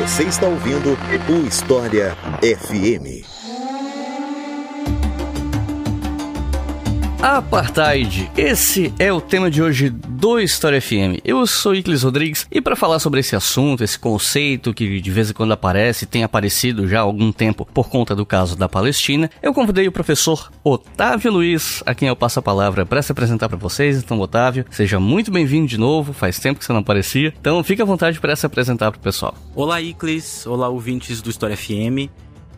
Você está ouvindo o História FM. Apartheid. Esse é o tema de hoje do História FM. Eu sou Iclis Rodrigues e para falar sobre esse assunto, esse conceito que de vez em quando aparece, tem aparecido já há algum tempo por conta do caso da Palestina, eu convidei o professor Otávio Luiz, a quem eu passo a palavra para se apresentar para vocês. Então, Otávio, seja muito bem-vindo de novo. Faz tempo que você não aparecia. Então, fique à vontade para se apresentar para o pessoal. Olá, Iclis. Olá, ouvintes do História FM.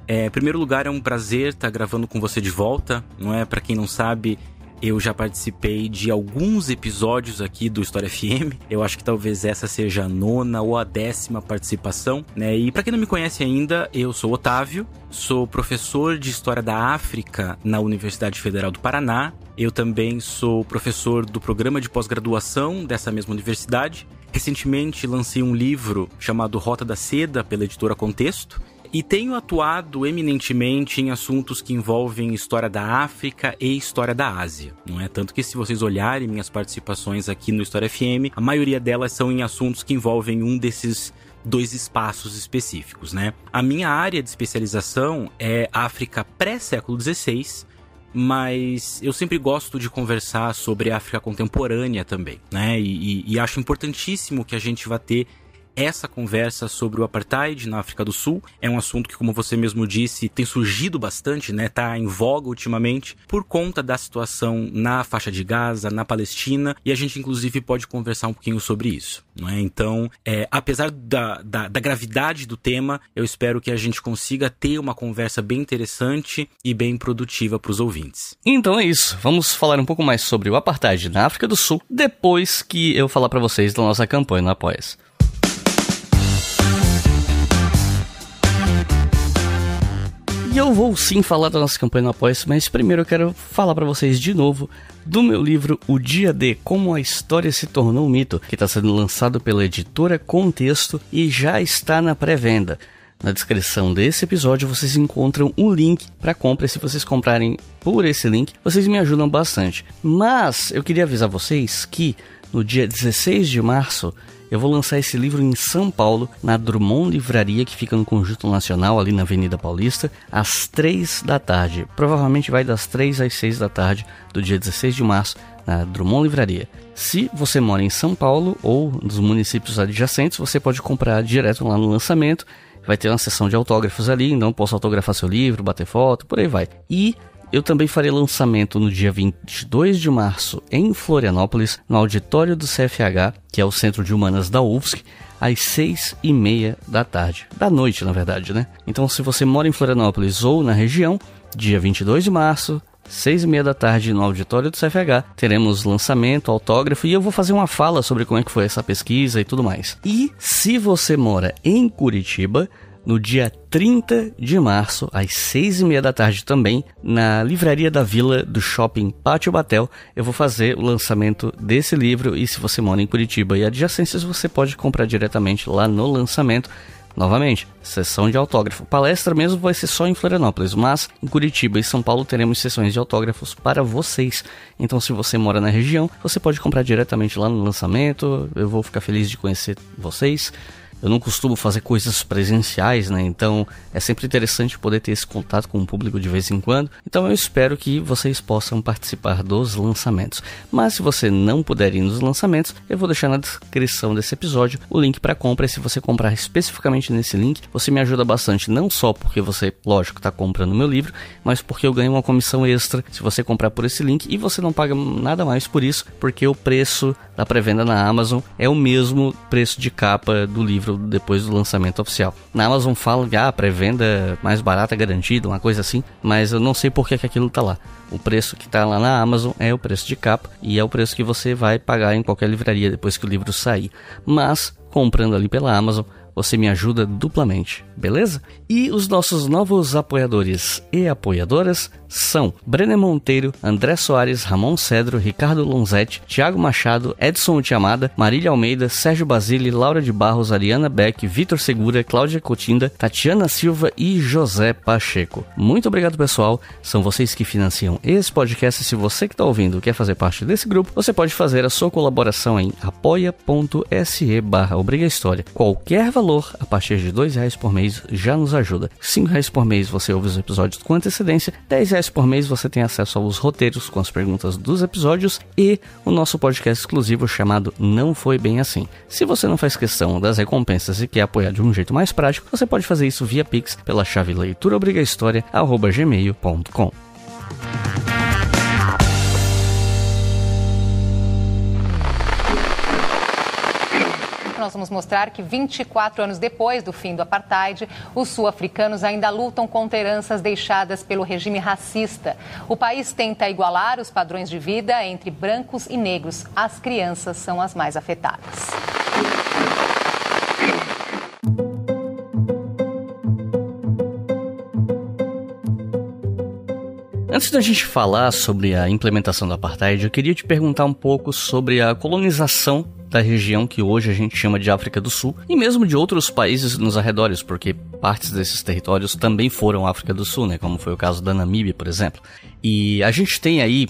É, em primeiro lugar, é um prazer estar gravando com você de volta, não é? Para quem não sabe, eu já participei de alguns episódios aqui do História FM. Eu acho que talvez essa seja a nona ou a décima participação, né? E para quem não me conhece ainda, eu sou Otávio, sou professor de História da África na Universidade Federal do Paraná. Eu também sou professor do programa de pós-graduação dessa mesma universidade. Recentemente lancei um livro chamado Rota da Seda pela editora Contexto e tenho atuado eminentemente em assuntos que envolvem história da África e história da Ásia. Não é tanto que se vocês olharem minhas participações aqui no História FM, a maioria delas são em assuntos que envolvem um desses dois espaços específicos, né? A minha área de especialização é África pré-século XVI, mas eu sempre gosto de conversar sobre África contemporânea também, né? E, e, e acho importantíssimo que a gente vá ter essa conversa sobre o apartheid na África do Sul. É um assunto que, como você mesmo disse, tem surgido bastante, né? Tá em voga ultimamente por conta da situação na faixa de Gaza, na Palestina, e a gente inclusive pode conversar um pouquinho sobre isso, não é? Então, é, apesar da, da, da gravidade do tema, eu espero que a gente consiga ter uma conversa bem interessante e bem produtiva para os ouvintes. Então é isso. Vamos falar um pouco mais sobre o apartheid na África do Sul depois que eu falar para vocês da nossa campanha no Apoia-se. E eu vou sim falar da nossa campanha no Apoia, mas primeiro eu quero falar para vocês de novo do meu livro O Dia D Como a História se Tornou um Mito, que está sendo lançado pela editora Contexto e já está na pré-venda. Na descrição desse episódio vocês encontram o um link para compra. Se vocês comprarem por esse link, vocês me ajudam bastante. Mas eu queria avisar vocês que no dia 16 de março eu vou lançar esse livro em São Paulo, na Drummond Livraria, que fica no Conjunto Nacional, ali na Avenida Paulista, às 3 da tarde. Provavelmente vai das 3 às 6 da tarde do dia 16 de março, na Drummond Livraria. Se você mora em São Paulo ou nos municípios adjacentes, você pode comprar direto lá no lançamento. Vai ter uma sessão de autógrafos ali, então posso autografar seu livro, bater foto, por aí vai. E eu também farei lançamento no dia 22 de março em Florianópolis, no auditório do CFH, que é o Centro de Humanas da UFSC, às seis e meia da tarde, da noite na verdade, né? Então se você mora em Florianópolis ou na região, dia 22 de março, seis e meia da tarde no auditório do CFH. Teremos lançamento, autógrafo e eu vou fazer uma fala sobre como é que foi essa pesquisa e tudo mais. E se você mora em Curitiba, no dia 30 de março, às 6 e meia da tarde também, na Livraria da Vila do Shopping Pátio Batel, eu vou fazer o lançamento desse livro e se você mora em Curitiba e adjacências, você pode comprar diretamente lá no lançamento. Novamente, sessão de autógrafo. Palestra mesmo vai ser só em Florianópolis, mas em Curitiba e São Paulo teremos sessões de autógrafos para vocês. Então, se você mora na região, você pode comprar diretamente lá no lançamento. Eu vou ficar feliz de conhecer vocês eu não costumo fazer coisas presenciais, né? Então é sempre interessante poder ter esse contato com o público de vez em quando. Então eu espero que vocês possam participar dos lançamentos. Mas se você não puder ir nos lançamentos, eu vou deixar na descrição desse episódio o link para compra. E se você comprar especificamente nesse link, você me ajuda bastante, não só porque você, lógico, está comprando meu livro, mas porque eu ganho uma comissão extra se você comprar por esse link e você não paga nada mais por isso, porque o preço da pré-venda na Amazon é o mesmo preço de capa do livro livro depois do lançamento oficial. Na Amazon fala que a ah, pré-venda mais barata garantida, uma coisa assim, mas eu não sei por que, que aquilo tá lá. O preço que tá lá na Amazon é o preço de capa e é o preço que você vai pagar em qualquer livraria depois que o livro sair. Mas comprando ali pela Amazon, você me ajuda duplamente beleza? E os nossos novos apoiadores e apoiadoras são Brenner Monteiro, André Soares, Ramon Cedro, Ricardo Lonzetti, Tiago Machado, Edson Utiamada, Marília Almeida, Sérgio Basile, Laura de Barros, Ariana Beck, Vitor Segura, Cláudia Cotinda, Tatiana Silva e José Pacheco. Muito obrigado, pessoal. São vocês que financiam esse podcast. Se você que está ouvindo quer fazer parte desse grupo, você pode fazer a sua colaboração em apoia.se barra Qualquer valor a partir de R$ reais por mês mês já nos ajuda. R$ reais por mês você ouve os episódios com antecedência, R$ reais por mês você tem acesso aos roteiros com as perguntas dos episódios e o nosso podcast exclusivo chamado Não Foi Bem Assim. Se você não faz questão das recompensas e quer apoiar de um jeito mais prático, você pode fazer isso via Pix pela chave leituraobrigahistoria.gmail.com. nós vamos mostrar que 24 anos depois do fim do apartheid, os sul-africanos ainda lutam contra heranças deixadas pelo regime racista. O país tenta igualar os padrões de vida entre brancos e negros. As crianças são as mais afetadas. Antes da gente falar sobre a implementação do apartheid, eu queria te perguntar um pouco sobre a colonização da região que hoje a gente chama de África do Sul e mesmo de outros países nos arredores, porque partes desses territórios também foram África do Sul, né, como foi o caso da Namíbia, por exemplo. E a gente tem aí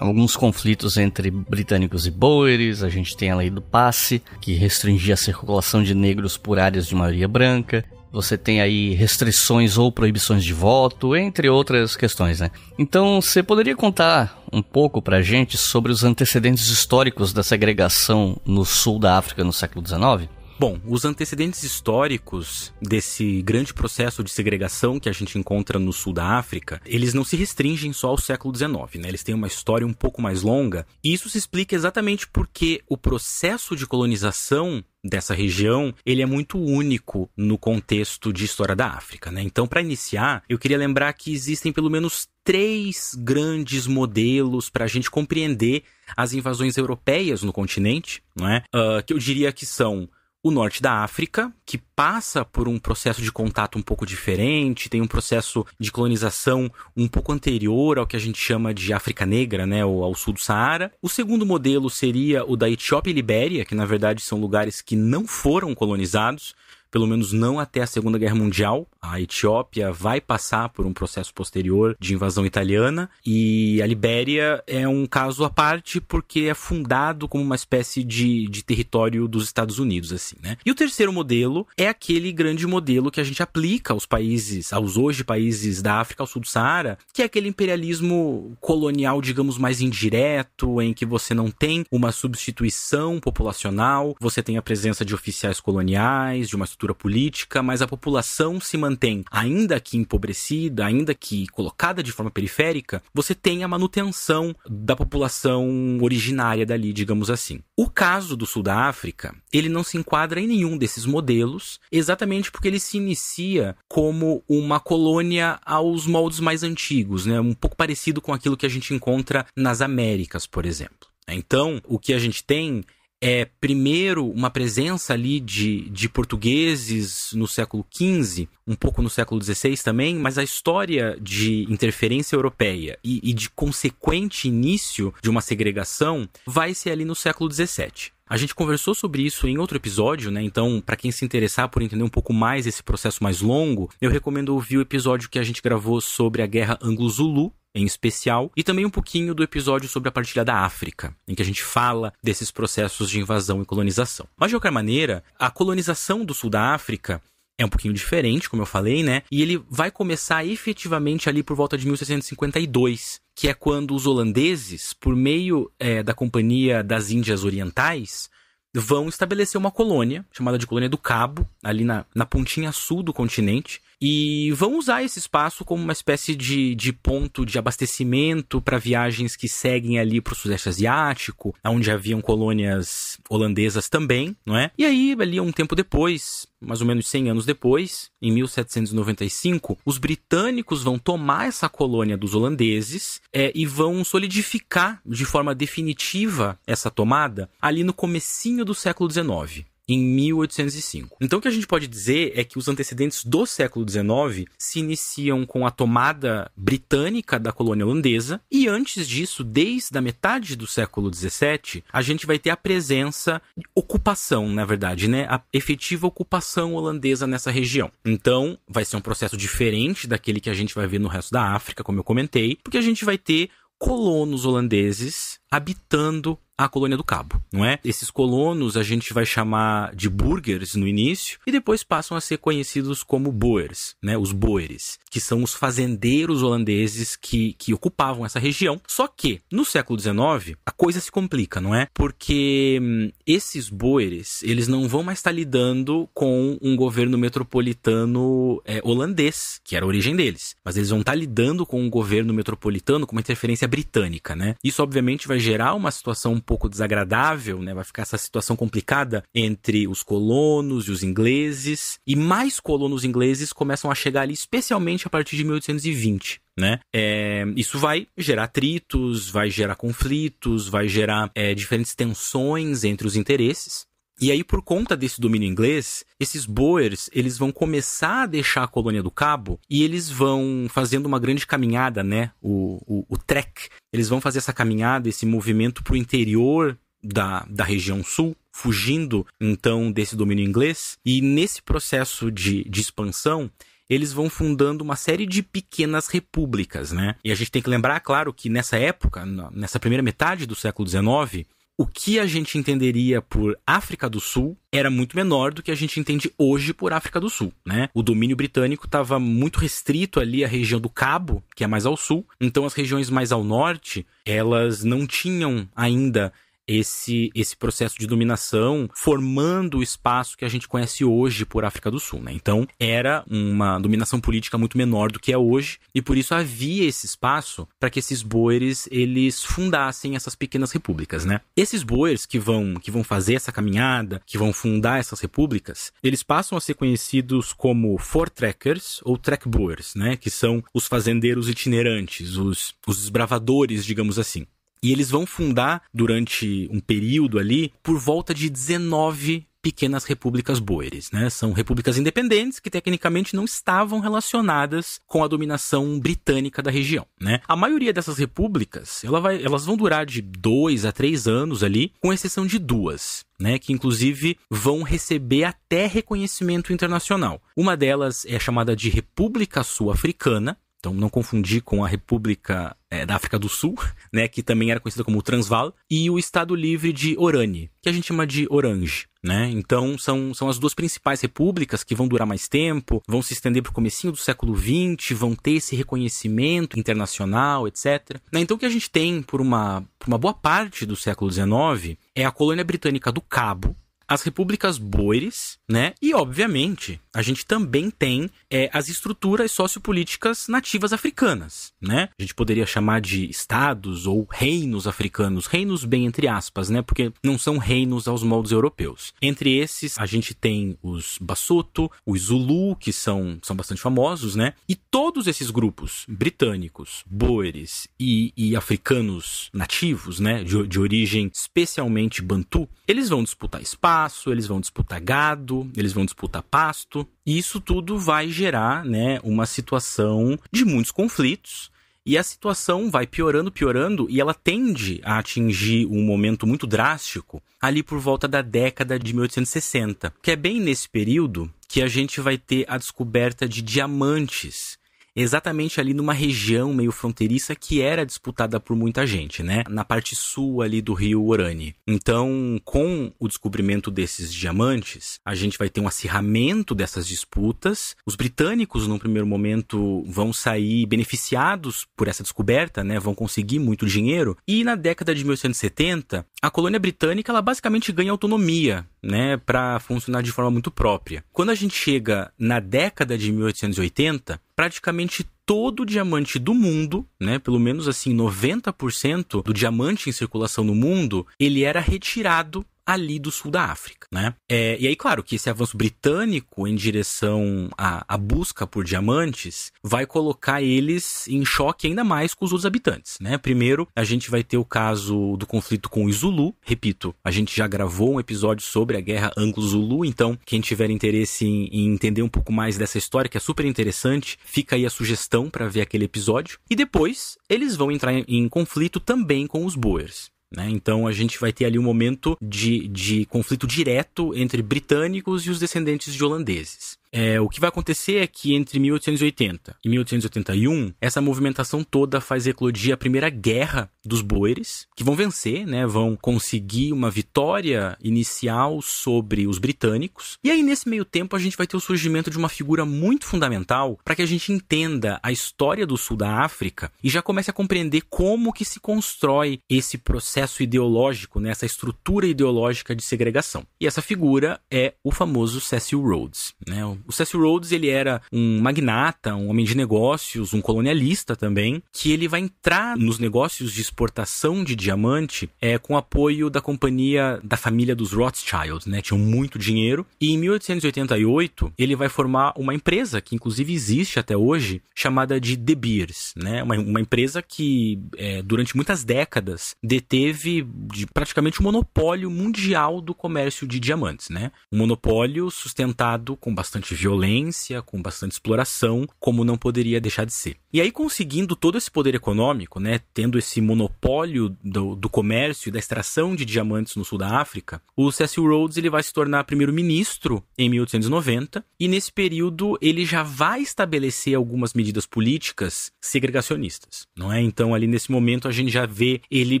alguns conflitos entre britânicos e boeres, a gente tem a lei do passe, que restringia a circulação de negros por áreas de maioria branca, você tem aí restrições ou proibições de voto, entre outras questões, né? Então, você poderia contar um pouco pra gente sobre os antecedentes históricos da segregação no sul da África no século XIX? Bom, os antecedentes históricos desse grande processo de segregação que a gente encontra no sul da África, eles não se restringem só ao século XIX, né? Eles têm uma história um pouco mais longa, e isso se explica exatamente porque o processo de colonização dessa região, ele é muito único no contexto de história da África, né? Então, para iniciar, eu queria lembrar que existem pelo menos três grandes modelos para a gente compreender as invasões europeias no continente, não é? Uh, que eu diria que são o norte da África, que passa por um processo de contato um pouco diferente, tem um processo de colonização um pouco anterior ao que a gente chama de África Negra, né, ou ao sul do Saara. O segundo modelo seria o da Etiópia e Libéria, que na verdade são lugares que não foram colonizados, pelo menos não até a Segunda Guerra Mundial. A Etiópia vai passar por um processo posterior de invasão italiana e a Libéria é um caso à parte porque é fundado como uma espécie de, de território dos Estados Unidos, assim, né? E o terceiro modelo é aquele grande modelo que a gente aplica aos países, aos hoje países da África ao sul do Saara, que é aquele imperialismo colonial, digamos, mais indireto, em que você não tem uma substituição populacional, você tem a presença de oficiais coloniais, de uma política, mas a população se mantém, ainda que empobrecida, ainda que colocada de forma periférica, você tem a manutenção da população originária dali, digamos assim. O caso do Sul da África, ele não se enquadra em nenhum desses modelos, exatamente porque ele se inicia como uma colônia aos moldes mais antigos, né? um pouco parecido com aquilo que a gente encontra nas Américas, por exemplo. Então, o que a gente tem é, primeiro, uma presença ali de, de portugueses no século XV, um pouco no século XVI também, mas a história de interferência europeia e, e de consequente início de uma segregação vai ser ali no século XVII. A gente conversou sobre isso em outro episódio, né? Então, para quem se interessar por entender um pouco mais esse processo mais longo, eu recomendo ouvir o episódio que a gente gravou sobre a Guerra Anglo-Zulu, em especial, e também um pouquinho do episódio sobre a partilha da África, em que a gente fala desses processos de invasão e colonização. Mas de qualquer maneira, a colonização do sul da África é um pouquinho diferente, como eu falei, né? E ele vai começar efetivamente ali por volta de 1652, que é quando os holandeses, por meio é, da Companhia das Índias Orientais, vão estabelecer uma colônia, chamada de Colônia do Cabo, ali na, na pontinha sul do continente, e vão usar esse espaço como uma espécie de, de ponto de abastecimento para viagens que seguem ali para o Sudeste Asiático, onde haviam colônias holandesas também, não é? E aí, ali um tempo depois, mais ou menos 100 anos depois, em 1795, os britânicos vão tomar essa colônia dos holandeses é, e vão solidificar de forma definitiva essa tomada ali no comecinho do século XIX em 1805. Então, o que a gente pode dizer é que os antecedentes do século XIX se iniciam com a tomada britânica da colônia holandesa, e antes disso, desde a metade do século XVII, a gente vai ter a presença, ocupação, na verdade, né? A efetiva ocupação holandesa nessa região. Então, vai ser um processo diferente daquele que a gente vai ver no resto da África, como eu comentei, porque a gente vai ter colonos holandeses habitando a colônia do Cabo, não é? Esses colonos a gente vai chamar de burgers no início e depois passam a ser conhecidos como boers, né? Os boeres, que são os fazendeiros holandeses que, que ocupavam essa região. Só que no século XIX a coisa se complica, não é? Porque hum, esses boeres eles não vão mais estar lidando com um governo metropolitano é, holandês, que era a origem deles, mas eles vão estar lidando com um governo metropolitano com uma interferência britânica, né? Isso obviamente vai gerar uma situação pouco desagradável, né? Vai ficar essa situação complicada entre os colonos e os ingleses. E mais colonos ingleses começam a chegar ali, especialmente a partir de 1820. Né? É, isso vai gerar atritos, vai gerar conflitos, vai gerar é, diferentes tensões entre os interesses. E aí, por conta desse domínio inglês, esses Boers, eles vão começar a deixar a colônia do Cabo e eles vão fazendo uma grande caminhada, né? O, o, o trek. Eles vão fazer essa caminhada, esse movimento para o interior da, da região sul, fugindo, então, desse domínio inglês. E nesse processo de, de expansão, eles vão fundando uma série de pequenas repúblicas, né? E a gente tem que lembrar, claro, que nessa época, nessa primeira metade do século XIX, o que a gente entenderia por África do Sul era muito menor do que a gente entende hoje por África do Sul, né? O domínio britânico estava muito restrito ali à região do Cabo, que é mais ao sul, então as regiões mais ao norte, elas não tinham ainda esse, esse processo de dominação, formando o espaço que a gente conhece hoje por África do Sul. Né? Então, era uma dominação política muito menor do que é hoje, e por isso havia esse espaço para que esses boeres eles fundassem essas pequenas repúblicas. Né? Esses boeres que vão, que vão fazer essa caminhada, que vão fundar essas repúblicas, eles passam a ser conhecidos como fortrekkers ou trackboers, né? que são os fazendeiros itinerantes, os, os desbravadores, digamos assim. E eles vão fundar, durante um período ali, por volta de 19 pequenas repúblicas boeres, né? São repúblicas independentes que tecnicamente não estavam relacionadas com a dominação britânica da região, né? A maioria dessas repúblicas, ela vai, elas vão durar de dois a três anos ali, com exceção de duas, né, que inclusive vão receber até reconhecimento internacional. Uma delas é chamada de República Sul-Africana, então, não confundir com a República é, da África do Sul, né, que também era conhecida como Transvaal, e o Estado Livre de Orane, que a gente chama de Orange, né? Então, são, são as duas principais repúblicas que vão durar mais tempo, vão se estender para o comecinho do século XX, vão ter esse reconhecimento internacional, etc. Né? Então, o que a gente tem por uma, por uma boa parte do século XIX é a colônia britânica do Cabo, as repúblicas boeres, né? E, obviamente, a gente também tem é, as estruturas sociopolíticas nativas africanas, né? A gente poderia chamar de estados ou reinos africanos, reinos bem entre aspas, né? Porque não são reinos aos moldes europeus. Entre esses, a gente tem os Basoto, os Zulu, que são, são bastante famosos, né? E todos esses grupos britânicos, boeres e, e africanos nativos, né? De, de origem especialmente bantu, eles vão disputar espaço espaço, eles vão disputar gado, eles vão disputar pasto, e isso tudo vai gerar, né, uma situação de muitos conflitos. E a situação vai piorando, piorando, e ela tende a atingir um momento muito drástico ali por volta da década de 1860, que é bem nesse período que a gente vai ter a descoberta de diamantes exatamente ali numa região meio fronteiriça que era disputada por muita gente, né? Na parte sul ali do rio Orani. Então, com o descobrimento desses diamantes, a gente vai ter um acirramento dessas disputas. Os britânicos, num primeiro momento, vão sair beneficiados por essa descoberta, né? Vão conseguir muito dinheiro. E na década de 1870, a colônia britânica ela basicamente ganha autonomia né, para funcionar de forma muito própria. Quando a gente chega na década de 1880, praticamente todo o diamante do mundo, né, pelo menos assim 90% do diamante em circulação no mundo, ele era retirado ali do sul da África, né? É, e aí, claro, que esse avanço britânico em direção à, à, busca por diamantes vai colocar eles em choque ainda mais com os outros habitantes, né? Primeiro, a gente vai ter o caso do conflito com os Zulu. Repito, a gente já gravou um episódio sobre a guerra anglo-Zulu, então quem tiver interesse em, em entender um pouco mais dessa história, que é super interessante, fica aí a sugestão para ver aquele episódio. E depois, eles vão entrar em, em conflito também com os Boers. Né? Então a gente vai ter ali um momento de, de conflito direto entre britânicos e os descendentes de holandeses. É, o que vai acontecer é que entre 1880 e 1881, essa movimentação toda faz eclodir a primeira guerra dos boeres, que vão vencer, né? Vão conseguir uma vitória inicial sobre os britânicos. E aí, nesse meio tempo, a gente vai ter o surgimento de uma figura muito fundamental para que a gente entenda a história do sul da África e já comece a compreender como que se constrói esse processo ideológico, né? Essa estrutura ideológica de segregação. E essa figura é o famoso Cecil Rhodes, né? O Cecil Rhodes, ele era um magnata, um homem de negócios, um colonialista também, que ele vai entrar nos negócios de exportação de diamante é, com apoio da companhia da família dos Rothschild, né? Tinham muito dinheiro. E em 1888, ele vai formar uma empresa que, inclusive, existe até hoje, chamada de De Beers, né? Uma, uma empresa que, é, durante muitas décadas, deteve de, praticamente o um monopólio mundial do comércio de diamantes, né? Um monopólio sustentado com bastante bastante violência, com bastante exploração, como não poderia deixar de ser. E aí, conseguindo todo esse poder econômico, né, tendo esse monopólio do, do comércio e da extração de diamantes no sul da África, o Cecil Rhodes ele vai se tornar primeiro-ministro em 1890, e nesse período ele já vai estabelecer algumas medidas políticas segregacionistas, não é? Então, ali nesse momento, a gente já vê ele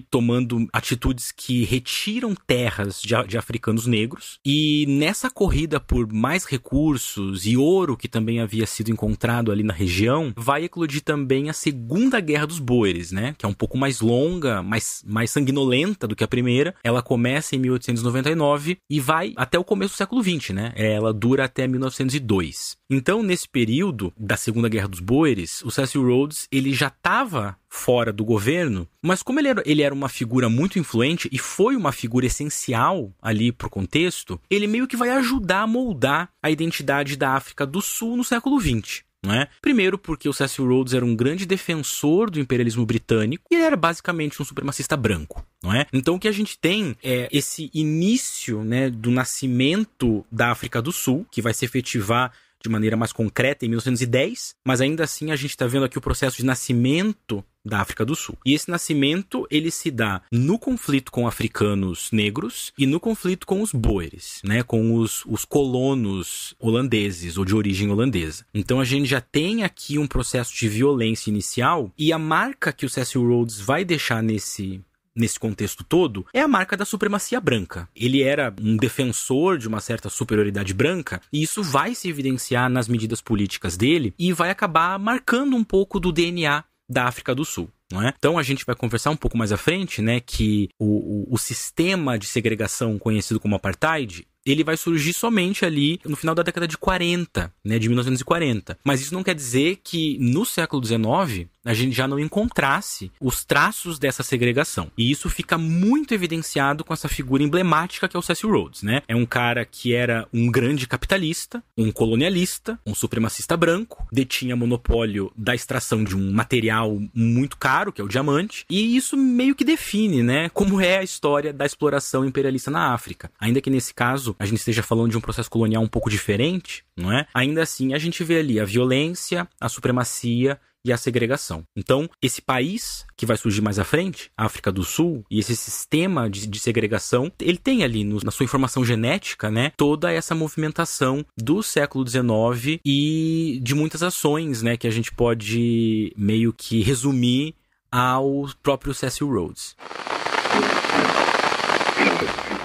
tomando atitudes que retiram terras de, de africanos negros, e nessa corrida por mais recursos, e ouro que também havia sido encontrado ali na região, vai eclodir também a Segunda Guerra dos Boeres, né? Que é um pouco mais longa, mais, mais sanguinolenta do que a primeira. Ela começa em 1899 e vai até o começo do século XX, né? Ela dura até 1902. Então, nesse período da Segunda Guerra dos Boeres, o Cecil Rhodes ele já estava fora do governo, mas como ele era, ele era uma figura muito influente e foi uma figura essencial ali para o contexto, ele meio que vai ajudar a moldar a identidade da África do Sul no século XX. É? Primeiro, porque o Cecil Rhodes era um grande defensor do imperialismo britânico e ele era basicamente um supremacista branco. Não é? Então, o que a gente tem é esse início né, do nascimento da África do Sul, que vai se efetivar de maneira mais concreta em 1910, mas ainda assim a gente está vendo aqui o processo de nascimento da África do Sul. E esse nascimento ele se dá no conflito com africanos negros e no conflito com os boeres, né, com os, os colonos holandeses ou de origem holandesa. Então a gente já tem aqui um processo de violência inicial e a marca que o Cecil Rhodes vai deixar nesse nesse contexto todo é a marca da supremacia branca. Ele era um defensor de uma certa superioridade branca e isso vai se evidenciar nas medidas políticas dele e vai acabar marcando um pouco do DNA da África do Sul. É? Então a gente vai conversar um pouco mais à frente, né, que o, o, o sistema de segregação conhecido como apartheid ele vai surgir somente ali no final da década de 40, né, de 1940. Mas isso não quer dizer que no século XIX a gente já não encontrasse os traços dessa segregação. E isso fica muito evidenciado com essa figura emblemática que é o Cecil Rhodes, né? É um cara que era um grande capitalista, um colonialista, um supremacista branco, detinha monopólio da extração de um material muito caro, que é o diamante, e isso meio que define, né, como é a história da exploração imperialista na África. Ainda que nesse caso a gente esteja falando de um processo colonial um pouco diferente, não é? Ainda assim, a gente vê ali a violência, a supremacia e a segregação. Então, esse país que vai surgir mais à frente, África do Sul, e esse sistema de, de segregação, ele tem ali no, na sua informação genética, né, toda essa movimentação do século XIX e de muitas ações, né, que a gente pode meio que resumir ao próprio Cecil Rhodes.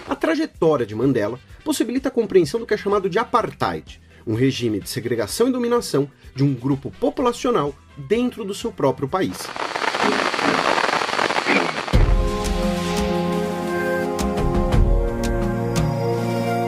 A trajetória de Mandela possibilita a compreensão do que é chamado de apartheid, um regime de segregação e dominação de um grupo populacional dentro do seu próprio país.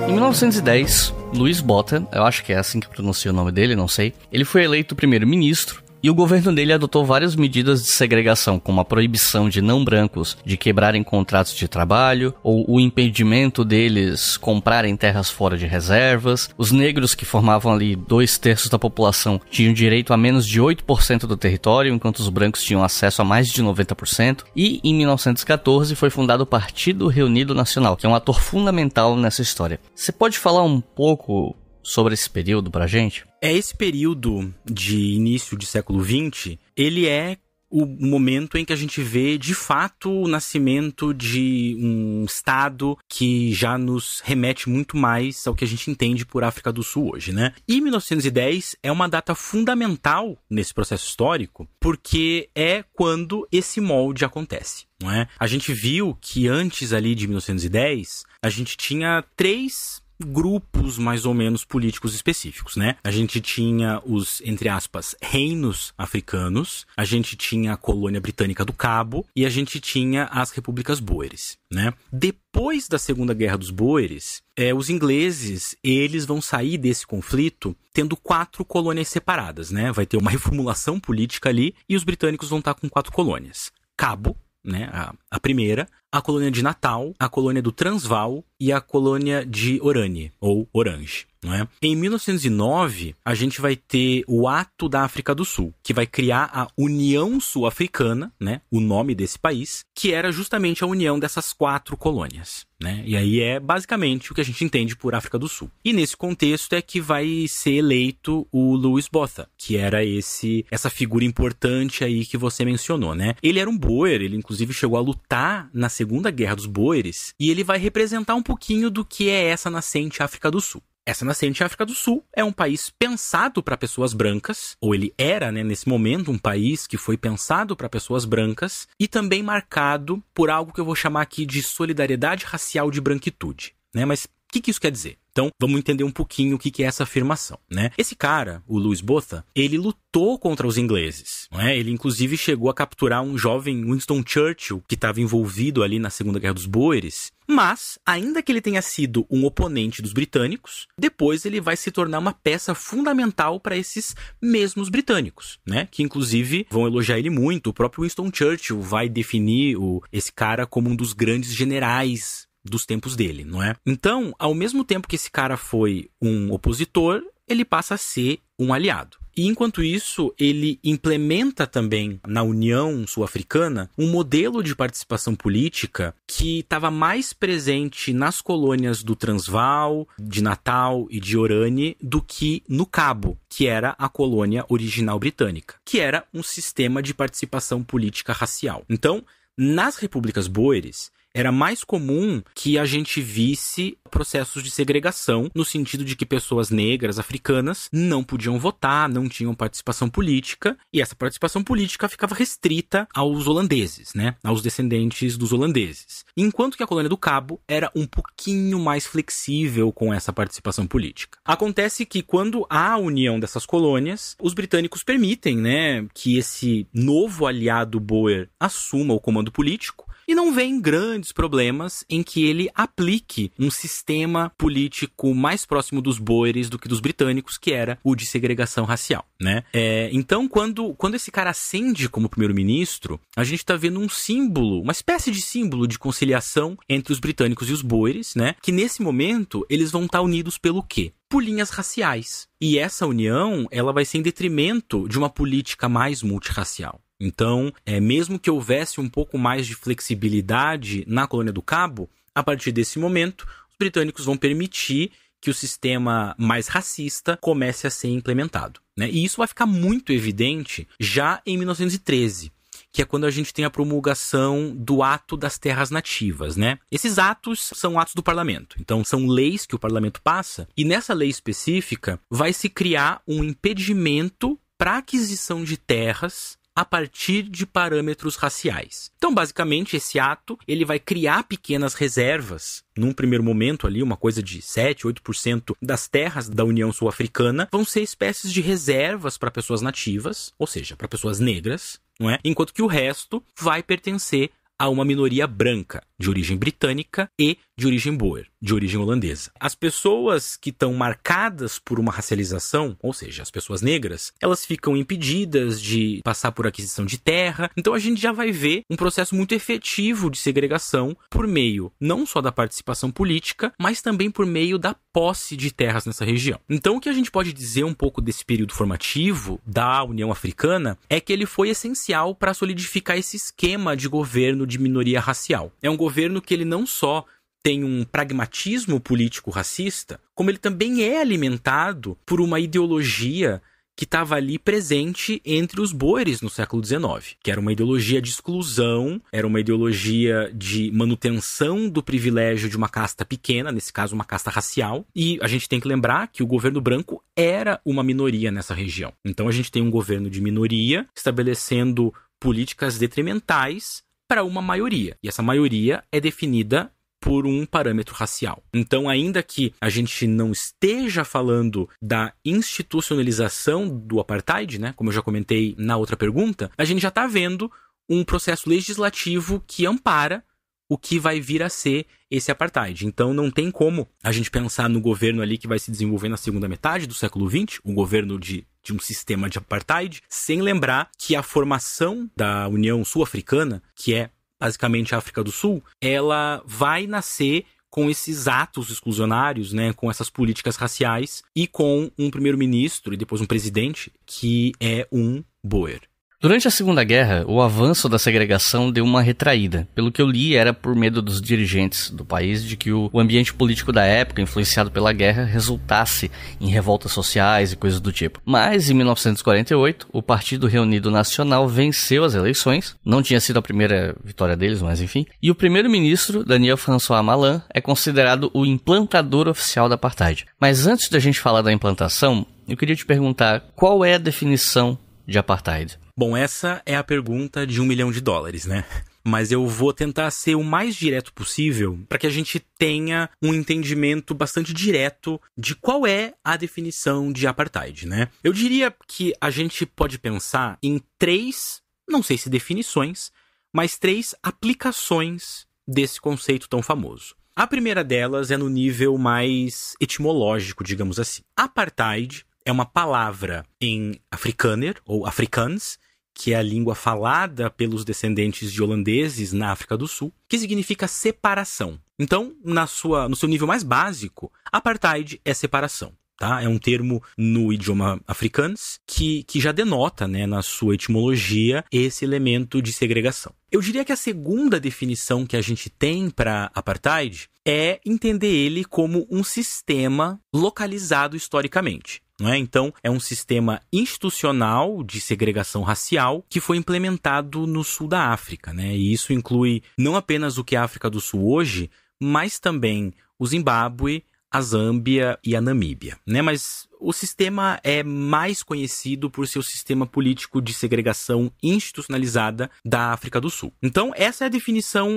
Em 1910, Luiz Bota, eu acho que é assim que pronuncia o nome dele, não sei, ele foi eleito primeiro-ministro e o governo dele adotou várias medidas de segregação, como a proibição de não brancos de quebrarem contratos de trabalho, ou o impedimento deles comprarem terras fora de reservas. Os negros, que formavam ali dois terços da população, tinham direito a menos de 8% do território, enquanto os brancos tinham acesso a mais de 90%. E em 1914 foi fundado o Partido Reunido Nacional, que é um ator fundamental nessa história. Você pode falar um pouco sobre esse período pra gente? É esse período de início de século XX, ele é o momento em que a gente vê de fato o nascimento de um estado que já nos remete muito mais ao que a gente entende por África do Sul hoje, né? E 1910 é uma data fundamental nesse processo histórico, porque é quando esse molde acontece. Não é? A gente viu que antes ali de 1910, a gente tinha três grupos mais ou menos políticos específicos, né? A gente tinha os, entre aspas, reinos africanos, a gente tinha a colônia britânica do Cabo e a gente tinha as repúblicas boeres, né? Depois da Segunda Guerra dos Boeres, é, os ingleses eles vão sair desse conflito tendo quatro colônias separadas, né? Vai ter uma reformulação política ali e os britânicos vão estar com quatro colônias: Cabo, né, a, a primeira, a colônia de Natal, a colônia do Transvaal e a colônia de Orane, ou Orange. Não é? Em 1909, a gente vai ter o Ato da África do Sul, que vai criar a União Sul-Africana, né? o nome desse país, que era justamente a união dessas quatro colônias. Né? E aí é basicamente o que a gente entende por África do Sul. E nesse contexto é que vai ser eleito o Louis Botha, que era esse essa figura importante aí que você mencionou, né? Ele era um boer, ele inclusive chegou a lutar na Segunda Guerra dos Boeres, e ele vai representar um pouquinho do que é essa nascente África do Sul. Essa nascente África do Sul é um país pensado para pessoas brancas, ou ele era, né, nesse momento, um país que foi pensado para pessoas brancas e também marcado por algo que eu vou chamar aqui de solidariedade racial de branquitude, né? Mas o que, que isso quer dizer? Então, vamos entender um pouquinho o que é essa afirmação, né? Esse cara, o Louis Botha, ele lutou contra os ingleses, não é? Ele inclusive chegou a capturar um jovem Winston Churchill que estava envolvido ali na Segunda Guerra dos Boeres, mas, ainda que ele tenha sido um oponente dos britânicos, depois ele vai se tornar uma peça fundamental para esses mesmos britânicos, né? Que inclusive vão elogiar ele muito. O próprio Winston Churchill vai definir o, esse cara como um dos grandes generais dos tempos dele, não é? Então, ao mesmo tempo que esse cara foi um opositor, ele passa a ser um aliado. E enquanto isso, ele implementa também na União Sul-Africana um modelo de participação política que estava mais presente nas colônias do Transvaal, de Natal e de Orane do que no Cabo, que era a colônia original britânica, que era um sistema de participação política racial. Então, nas repúblicas boeres, era mais comum que a gente visse processos de segregação, no sentido de que pessoas negras, africanas, não podiam votar, não tinham participação política, e essa participação política ficava restrita aos holandeses, né? Aos descendentes dos holandeses. Enquanto que a colônia do Cabo era um pouquinho mais flexível com essa participação política. Acontece que quando há a união dessas colônias, os britânicos permitem, né, que esse novo aliado Boer assuma o comando político e não vem grande grandes problemas em que ele aplique um sistema político mais próximo dos boeres do que dos britânicos, que era o de segregação racial, né? É, então, quando, quando esse cara ascende como primeiro-ministro, a gente tá vendo um símbolo, uma espécie de símbolo de conciliação entre os britânicos e os boeres, né? Que nesse momento eles vão estar tá unidos pelo quê? por linhas raciais. E essa união, ela vai ser em detrimento de uma política mais multirracial. Então, é mesmo que houvesse um pouco mais de flexibilidade na colônia do Cabo, a partir desse momento, os britânicos vão permitir que o sistema mais racista comece a ser implementado. Né? E isso vai ficar muito evidente já em 1913 que é quando a gente tem a promulgação do ato das terras nativas, né? Esses atos são atos do parlamento. Então são leis que o parlamento passa e nessa lei específica vai se criar um impedimento para aquisição de terras a partir de parâmetros raciais. Então, basicamente, esse ato ele vai criar pequenas reservas. Num primeiro momento ali, uma coisa de 7, 8% das terras da União Sul-Africana vão ser espécies de reservas para pessoas nativas, ou seja, para pessoas negras, não é? Enquanto que o resto vai pertencer a uma minoria branca, de origem britânica e de origem boer de origem holandesa. As pessoas que estão marcadas por uma racialização, ou seja, as pessoas negras, elas ficam impedidas de passar por aquisição de terra. Então a gente já vai ver um processo muito efetivo de segregação por meio não só da participação política, mas também por meio da posse de terras nessa região. Então o que a gente pode dizer um pouco desse período formativo da União Africana é que ele foi essencial para solidificar esse esquema de governo de minoria racial. É um governo que ele não só tem um pragmatismo político racista, como ele também é alimentado por uma ideologia que estava ali presente entre os boeres no século XIX, que era uma ideologia de exclusão, era uma ideologia de manutenção do privilégio de uma casta pequena, nesse caso uma casta racial, e a gente tem que lembrar que o governo branco era uma minoria nessa região. Então a gente tem um governo de minoria estabelecendo políticas detrimentais para uma maioria, e essa maioria é definida por um parâmetro racial. Então, ainda que a gente não esteja falando da institucionalização do apartheid, né, como eu já comentei na outra pergunta, a gente já está vendo um processo legislativo que ampara o que vai vir a ser esse apartheid. Então não tem como a gente pensar no governo ali que vai se desenvolver na segunda metade do século XX, o governo de, de um sistema de apartheid, sem lembrar que a formação da União Sul-Africana, que é basicamente a África do Sul, ela vai nascer com esses atos exclusionários, né, com essas políticas raciais e com um primeiro-ministro e depois um presidente que é um Boer. Durante a Segunda Guerra, o avanço da segregação deu uma retraída. Pelo que eu li, era por medo dos dirigentes do país de que o ambiente político da época, influenciado pela guerra, resultasse em revoltas sociais e coisas do tipo. Mas em 1948, o Partido Reunido Nacional venceu as eleições, não tinha sido a primeira vitória deles, mas enfim, e o primeiro-ministro, Daniel François Malan, é considerado o implantador oficial da apartheid. Mas antes da gente falar da implantação, eu queria te perguntar qual é a definição de apartheid? Bom, essa é a pergunta de um milhão de dólares, né? mas eu vou tentar ser o mais direto possível para que a gente tenha um entendimento bastante direto de qual é a definição de apartheid, né? Eu diria que a gente pode pensar em três, não sei se definições, mas três aplicações desse conceito tão famoso. A primeira delas é no nível mais etimológico, digamos assim. Apartheid é uma palavra em afrikaner ou afrikaans que é a língua falada pelos descendentes de holandeses na África do Sul, que significa separação. Então, na sua, no seu nível mais básico, apartheid é separação. Tá? É um termo no idioma africano que, que já denota, né, na sua etimologia, esse elemento de segregação. Eu diria que a segunda definição que a gente tem para apartheid é entender ele como um sistema localizado historicamente. Não é? Então, é um sistema institucional de segregação racial que foi implementado no sul da África. Né? E isso inclui não apenas o que é a África do Sul hoje, mas também o Zimbábue, a Zâmbia e a Namíbia, né? Mas o sistema é mais conhecido por seu sistema político de segregação institucionalizada da África do Sul. Então, essa é a definição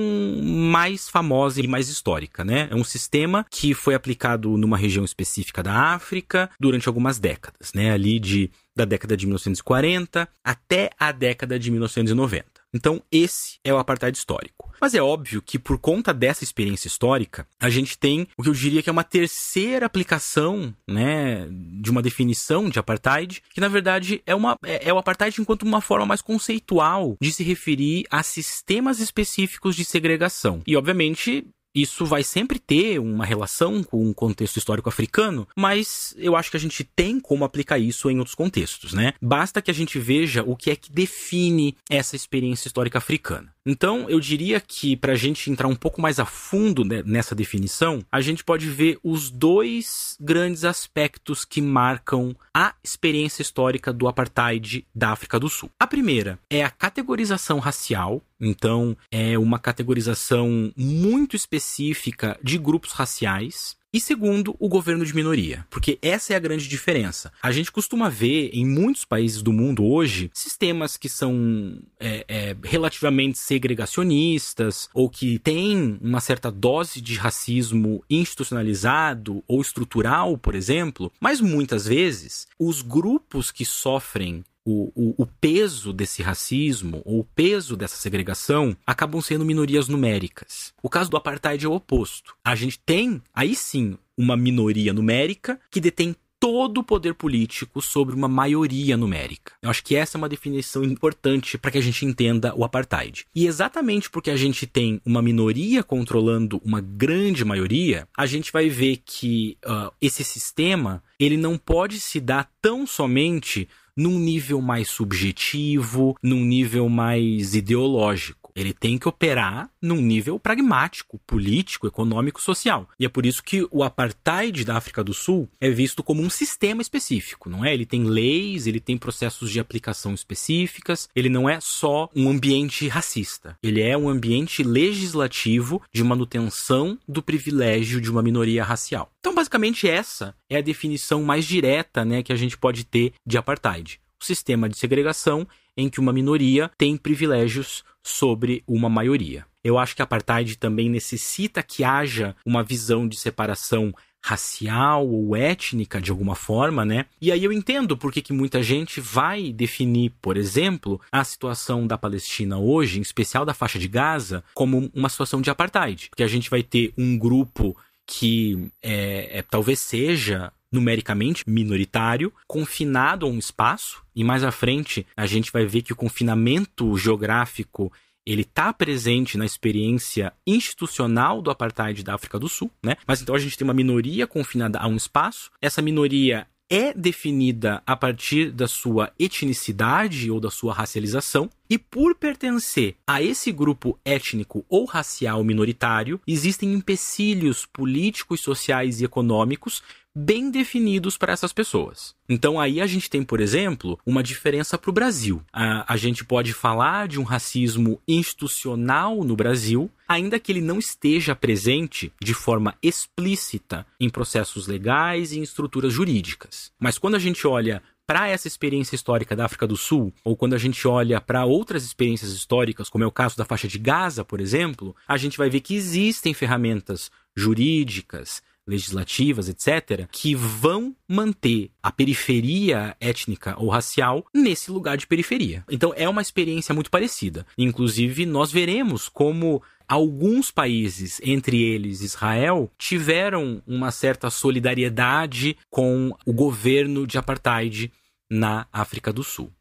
mais famosa e mais histórica, né? É um sistema que foi aplicado numa região específica da África durante algumas décadas, né? Ali de da década de 1940 até a década de 1990. Então, esse é o apartheid histórico. Mas é óbvio que, por conta dessa experiência histórica, a gente tem o que eu diria que é uma terceira aplicação né, de uma definição de apartheid, que na verdade é, uma, é, é o apartheid enquanto uma forma mais conceitual de se referir a sistemas específicos de segregação. E, obviamente, isso vai sempre ter uma relação com o contexto histórico africano, mas eu acho que a gente tem como aplicar isso em outros contextos, né? Basta que a gente veja o que é que define essa experiência histórica africana. Então, eu diria que para a gente entrar um pouco mais a fundo né, nessa definição, a gente pode ver os dois grandes aspectos que marcam a experiência histórica do apartheid da África do Sul. A primeira é a categorização racial, então é uma categorização muito específica específica de grupos raciais. E segundo, o governo de minoria, porque essa é a grande diferença. A gente costuma ver em muitos países do mundo hoje sistemas que são é, é, relativamente segregacionistas ou que têm uma certa dose de racismo institucionalizado ou estrutural, por exemplo, mas muitas vezes os grupos que sofrem o, o, o peso desse racismo ou o peso dessa segregação acabam sendo minorias numéricas. O caso do apartheid é o oposto. A gente tem, aí sim, uma minoria numérica que detém todo o poder político sobre uma maioria numérica. Eu acho que essa é uma definição importante para que a gente entenda o apartheid. E exatamente porque a gente tem uma minoria controlando uma grande maioria, a gente vai ver que uh, esse sistema ele não pode se dar tão somente num nível mais subjetivo, num nível mais ideológico. Ele tem que operar num nível pragmático, político, econômico, social. E é por isso que o apartheid da África do Sul é visto como um sistema específico, não é? Ele tem leis, ele tem processos de aplicação específicas, ele não é só um ambiente racista. Ele é um ambiente legislativo de manutenção do privilégio de uma minoria racial. Então, basicamente, essa é a definição mais direta, né, que a gente pode ter de apartheid sistema de segregação em que uma minoria tem privilégios sobre uma maioria. Eu acho que a apartheid também necessita que haja uma visão de separação racial ou étnica de alguma forma, né? E aí eu entendo porque que muita gente vai definir, por exemplo, a situação da Palestina hoje, em especial da faixa de Gaza, como uma situação de apartheid, porque a gente vai ter um grupo que é, é, talvez seja numericamente minoritário, confinado a um espaço, e mais à frente a gente vai ver que o confinamento geográfico ele está presente na experiência institucional do apartheid da África do Sul, né? Mas então a gente tem uma minoria confinada a um espaço. Essa minoria é definida a partir da sua etnicidade ou da sua racialização, e por pertencer a esse grupo étnico ou racial minoritário, existem empecilhos políticos, sociais e econômicos bem definidos para essas pessoas. Então aí a gente tem, por exemplo, uma diferença para o Brasil. A, a gente pode falar de um racismo institucional no Brasil, ainda que ele não esteja presente de forma explícita em processos legais e em estruturas jurídicas. Mas quando a gente olha para essa experiência histórica da África do Sul, ou quando a gente olha para outras experiências históricas, como é o caso da faixa de Gaza, por exemplo, a gente vai ver que existem ferramentas jurídicas, legislativas, etc., que vão manter a periferia étnica ou racial nesse lugar de periferia. Então é uma experiência muito parecida. Inclusive, nós veremos como alguns países, entre eles Israel, tiveram uma certa solidariedade com o governo de apartheid na África do Sul.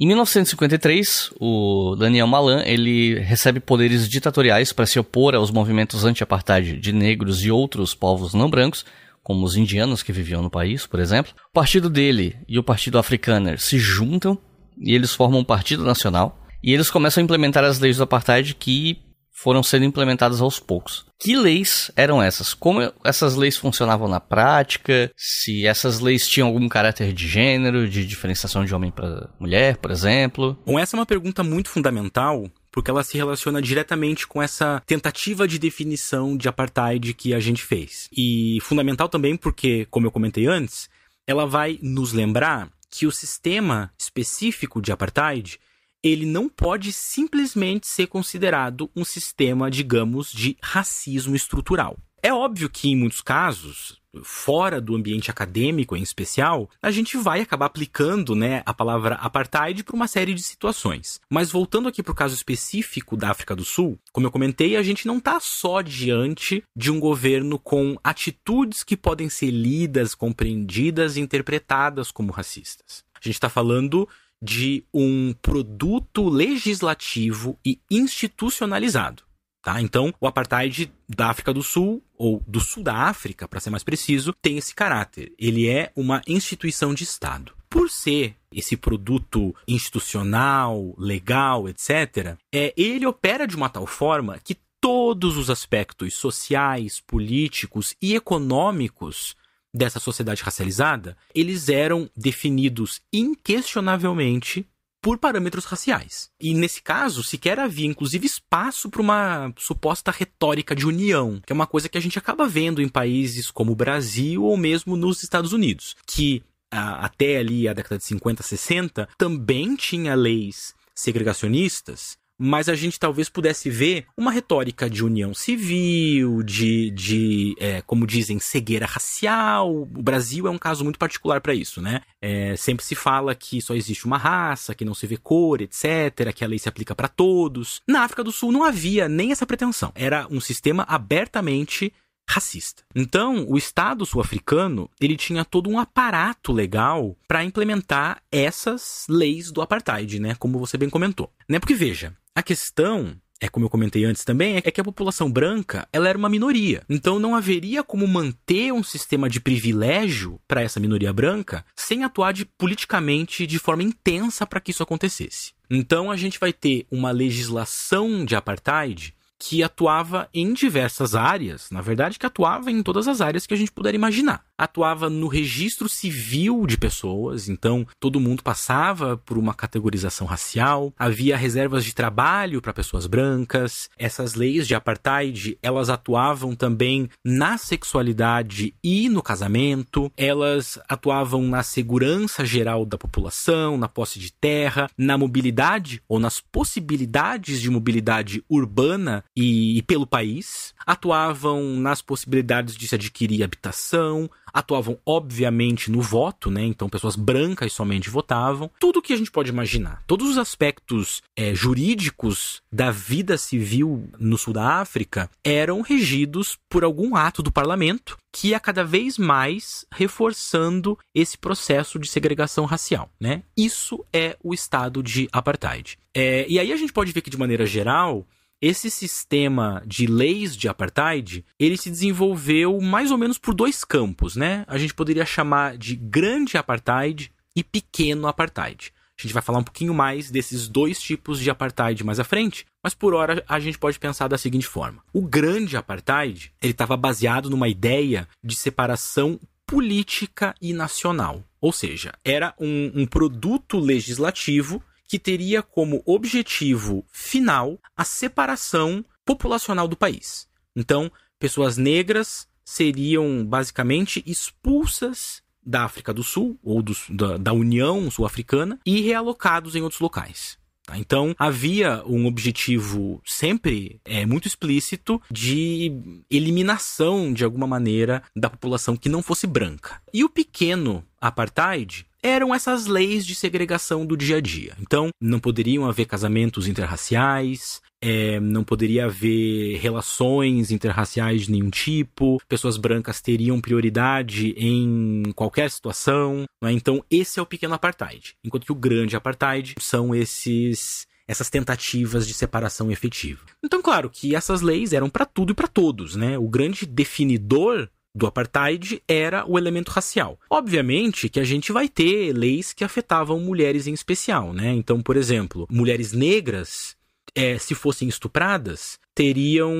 Em 1953, o Daniel Malan ele recebe poderes ditatoriais para se opor aos movimentos anti-apartheid de negros e outros povos não brancos, como os indianos que viviam no país, por exemplo. O partido dele e o partido Afrikaner se juntam e eles formam um partido nacional. E eles começam a implementar as leis do apartheid que foram sendo implementadas aos poucos. Que leis eram essas? Como essas leis funcionavam na prática? Se essas leis tinham algum caráter de gênero, de diferenciação de homem para mulher, por exemplo? Bom, essa é uma pergunta muito fundamental porque ela se relaciona diretamente com essa tentativa de definição de apartheid que a gente fez. E fundamental também porque, como eu comentei antes, ela vai nos lembrar que o sistema específico de apartheid ele não pode simplesmente ser considerado um sistema, digamos, de racismo estrutural. É óbvio que em muitos casos, fora do ambiente acadêmico em especial, a gente vai acabar aplicando né, a palavra apartheid para uma série de situações. Mas voltando aqui para o caso específico da África do Sul, como eu comentei, a gente não está só diante de um governo com atitudes que podem ser lidas, compreendidas e interpretadas como racistas. A gente está falando de um produto legislativo e institucionalizado. Tá? Então, o apartheid da África do Sul, ou do sul da África, para ser mais preciso, tem esse caráter. Ele é uma instituição de Estado. Por ser esse produto institucional, legal, etc., é, ele opera de uma tal forma que todos os aspectos sociais, políticos e econômicos dessa sociedade racializada, eles eram definidos inquestionavelmente por parâmetros raciais. E nesse caso, sequer havia, inclusive, espaço para uma suposta retórica de união, que é uma coisa que a gente acaba vendo em países como o Brasil ou mesmo nos Estados Unidos, que até ali a década de 50, 60, também tinha leis segregacionistas mas a gente talvez pudesse ver uma retórica de união civil, de, de é, como dizem, cegueira racial. O Brasil é um caso muito particular para isso, né? É, sempre se fala que só existe uma raça, que não se vê cor, etc., que a lei se aplica para todos. Na África do Sul não havia nem essa pretensão. Era um sistema abertamente racista. Então, o Estado sul-africano, ele tinha todo um aparato legal para implementar essas leis do apartheid, né, como você bem comentou. Né? Porque veja, a questão é como eu comentei antes também, é que a população branca ela era uma minoria. Então não haveria como manter um sistema de privilégio para essa minoria branca sem atuar de, politicamente de forma intensa para que isso acontecesse. Então a gente vai ter uma legislação de apartheid que atuava em diversas áreas, na verdade, que atuava em todas as áreas que a gente puder imaginar. Atuava no registro civil de pessoas, então todo mundo passava por uma categorização racial, havia reservas de trabalho para pessoas brancas, essas leis de apartheid, elas atuavam também na sexualidade e no casamento, elas atuavam na segurança geral da população, na posse de terra, na mobilidade ou nas possibilidades de mobilidade urbana e, e pelo país, atuavam nas possibilidades de se adquirir habitação, atuavam obviamente no voto, né? Então pessoas brancas somente votavam. Tudo o que a gente pode imaginar, todos os aspectos é, jurídicos da vida civil no sul da África eram regidos por algum ato do parlamento que ia cada vez mais reforçando esse processo de segregação racial, né? Isso é o estado de apartheid. É, e aí a gente pode ver que de maneira geral esse sistema de leis de apartheid, ele se desenvolveu mais ou menos por dois campos, né? A gente poderia chamar de grande apartheid e pequeno apartheid. A gente vai falar um pouquinho mais desses dois tipos de apartheid mais à frente, mas por hora a gente pode pensar da seguinte forma. O grande apartheid, ele estava baseado numa ideia de separação política e nacional. Ou seja, era um, um produto legislativo que teria como objetivo final a separação populacional do país. Então, pessoas negras seriam basicamente expulsas da África do Sul ou do, da, da, União Sul-Africana e realocados em outros locais. Tá? Então havia um objetivo sempre é, muito explícito de eliminação de alguma maneira da população que não fosse branca. E o pequeno apartheid eram essas leis de segregação do dia a dia. Então, não poderiam haver casamentos interraciais, é, não poderia haver relações interraciais de nenhum tipo, pessoas brancas teriam prioridade em qualquer situação. Né? Então, esse é o pequeno apartheid. Enquanto que o grande apartheid são esses essas tentativas de separação efetiva. Então, claro que essas leis eram para tudo e para todos, né? O grande definidor do apartheid era o elemento racial. Obviamente que a gente vai ter leis que afetavam mulheres em especial, né? Então, por exemplo, mulheres negras, é, se fossem estupradas, teriam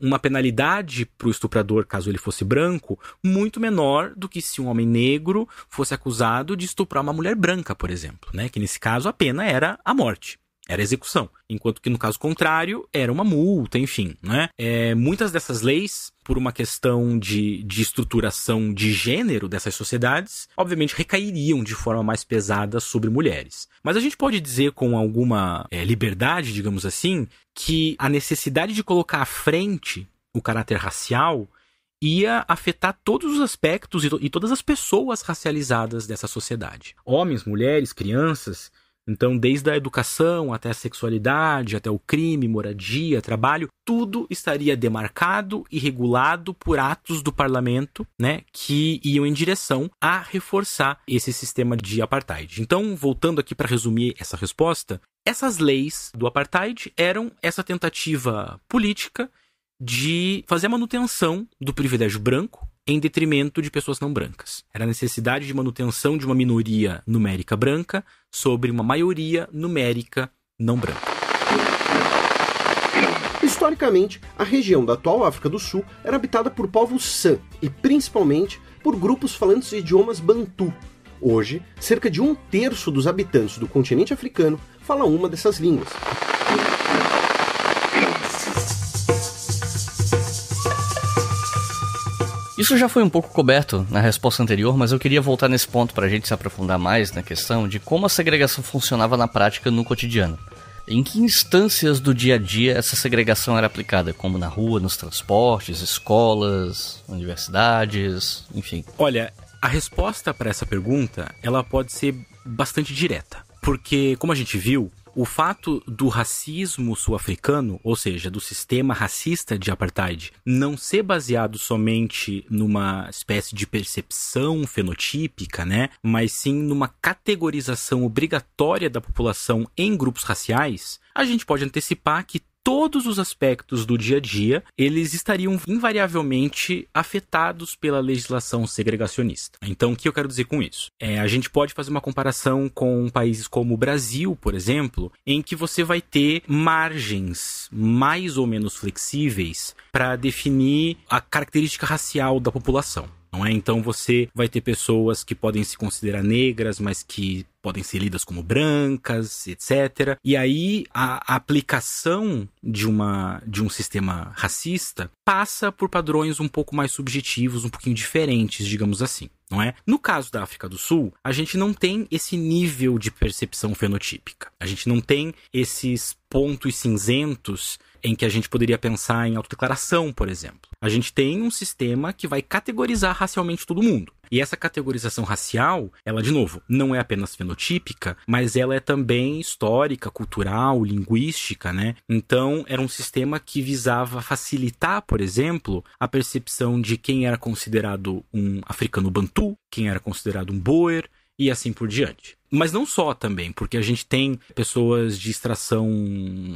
uma penalidade para o estuprador, caso ele fosse branco, muito menor do que se um homem negro fosse acusado de estuprar uma mulher branca, por exemplo, né? Que nesse caso a pena era a morte era execução. Enquanto que no caso contrário, era uma multa, enfim, né? É, muitas dessas leis, por uma questão de, de estruturação de gênero dessas sociedades, obviamente recairiam de forma mais pesada sobre mulheres. Mas a gente pode dizer com alguma é, liberdade, digamos assim, que a necessidade de colocar à frente o caráter racial ia afetar todos os aspectos e, to e todas as pessoas racializadas dessa sociedade. Homens, mulheres, crianças, então, desde a educação até a sexualidade, até o crime, moradia, trabalho, tudo estaria demarcado e regulado por atos do parlamento, né, que iam em direção a reforçar esse sistema de apartheid. Então, voltando aqui para resumir essa resposta, essas leis do apartheid eram essa tentativa política de fazer a manutenção do privilégio branco em detrimento de pessoas não brancas. Era a necessidade de manutenção de uma minoria numérica branca sobre uma maioria numérica não branca. Historicamente, a região da atual África do Sul era habitada por povos San e principalmente por grupos falantes de idiomas Bantu. Hoje, cerca de um terço dos habitantes do continente africano fala uma dessas línguas. Isso já foi um pouco coberto na resposta anterior, mas eu queria voltar nesse ponto para a gente se aprofundar mais na questão de como a segregação funcionava na prática no cotidiano. Em que instâncias do dia a dia essa segregação era aplicada? Como na rua, nos transportes, escolas, universidades, enfim. Olha, a resposta para essa pergunta ela pode ser bastante direta, porque como a gente viu, o fato do racismo sul-africano, ou seja, do sistema racista de apartheid, não ser baseado somente numa espécie de percepção fenotípica, né, mas sim numa categorização obrigatória da população em grupos raciais, a gente pode antecipar que todos os aspectos do dia a dia, eles estariam invariavelmente afetados pela legislação segregacionista. Então, o que eu quero dizer com isso? É, a gente pode fazer uma comparação com países como o Brasil, por exemplo, em que você vai ter margens mais ou menos flexíveis para definir a característica racial da população não é? Então você vai ter pessoas que podem se considerar negras, mas que podem ser lidas como brancas, etc. E aí a aplicação de uma de um sistema racista passa por padrões um pouco mais subjetivos, um pouquinho diferentes, digamos assim. Não é? No caso da África do Sul, a gente não tem esse nível de percepção fenotípica. A gente não tem esses pontos cinzentos em que a gente poderia pensar em autodeclaração, por exemplo. A gente tem um sistema que vai categorizar racialmente todo mundo. E essa categorização racial, ela, de novo, não é apenas fenotípica, mas ela é também histórica, cultural, linguística, né? Então, era um sistema que visava facilitar, por exemplo, a percepção de quem era considerado um africano bantu, quem era considerado um boer, e assim por diante. Mas não só também, porque a gente tem pessoas de extração